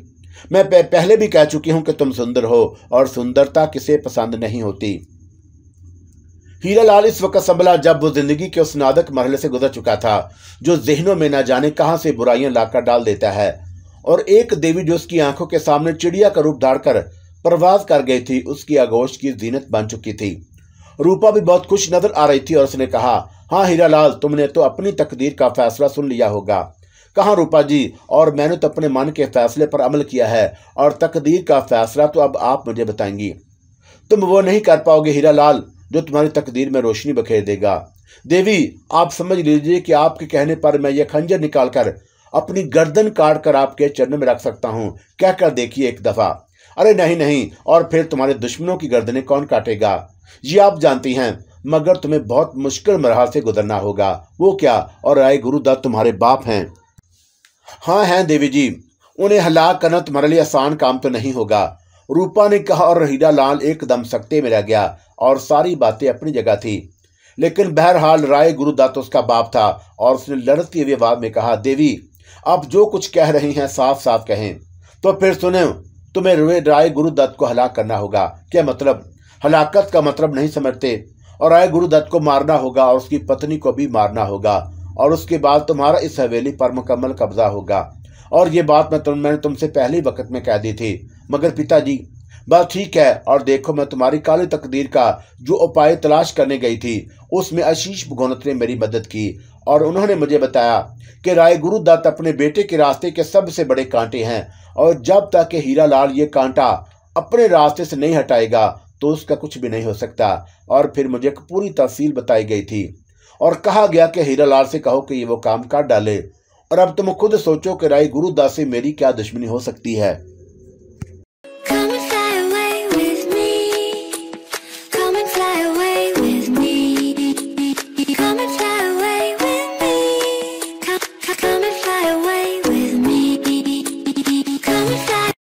मैं पहले भी कह चुकी हूं कि तुम सुंदर हो और सुंदरता किसे पसंद नहीं होती हीरा लाल इस वक्त संभला जब वो जिंदगी के उस नादक मरहले से गुजर चुका था जो जहनों में ना जाने कहां से बुराइयां लाकर डाल देता है और एक देवी जो उसकी आंखों के सामने चिड़िया का रूप धारकर परवाज कर गई थी उसकी आगोश की जीनत बन चुकी थी रूपा भी बहुत खुश नजर आ रही थी और उसने कहा हाँ हीरालाल तुमने तो अपनी तकदीर का फैसला सुन लिया होगा कहा रूपा जी और मैंने तो अपने मन के फैसले पर अमल किया है और तकदीर का फैसला तो अब आप मुझे बताएंगी तुम वो नहीं कर पाओगे हीरा लाल जो तुम्हारी तकदीर में रोशनी बखेर देगा देवी आप समझ लीजिए कि आपके कहने पर मैं यह खंजर निकालकर अपनी गर्दन काट कर आपके चरण में रख सकता हूँ कहकर देखिए एक दफ़ा अरे नहीं नहीं और फिर तुम्हारे दुश्मनों की गर्दनें कौन काटेगा ये आप जानती हैं मगर तुम्हें बहुत मुश्किल मरहल से गुजरना होगा वो क्या और राय गुरुदत्त तुम्हारे बाप हैं हाँ हैं देवी जी उन्हें हलाक करना तुम्हारे लिए आसान काम तो नहीं होगा रूपा ने कहा और रहीदा लाल एकदम सकते में रह गया और सारी बातें अपनी जगह थी लेकिन बहरहाल राय गुरुदत्त उसका बाप था और उसने लड़ती हुए बाद में कहा देवी आप जो कुछ कह रही हैं साफ साफ कहें तो फिर सुने तुम्हें रुए राय दत्त को हलाक करना होगा क्या मतलब हलाकत का मतलब नहीं समझते और राय गुरु दत्त को मारना होगा और उसकी पत्नी को भी मारना होगा और उसके बाद तुम्हारा इस हवेली पर मुकम्मल कब्जा होगा और ये बात मैं तुम मैंने तुमसे पहले वक्त में कह दी थी मगर पिताजी बस ठीक है और देखो मैं तुम्हारी काली तकदीर का जो उपाय तलाश करने गई थी उसमें आशीष भगोनत ने मेरी मदद की और उन्होंने मुझे बताया कि राय गुरुदत्त अपने बेटे के रास्ते के सबसे बड़े कांटे हैं और जब तक हीरा लाल ये कांटा अपने रास्ते से नहीं हटाएगा तो उसका कुछ भी नहीं हो सकता और फिर मुझे पूरी तफसील बताई गई थी और कहा गया कि हीरा लाल से कहो कि ये वो काम काट डाले और अब तुम खुद सोचो कि राय गुरुदास से मेरी क्या दुश्मनी हो सकती है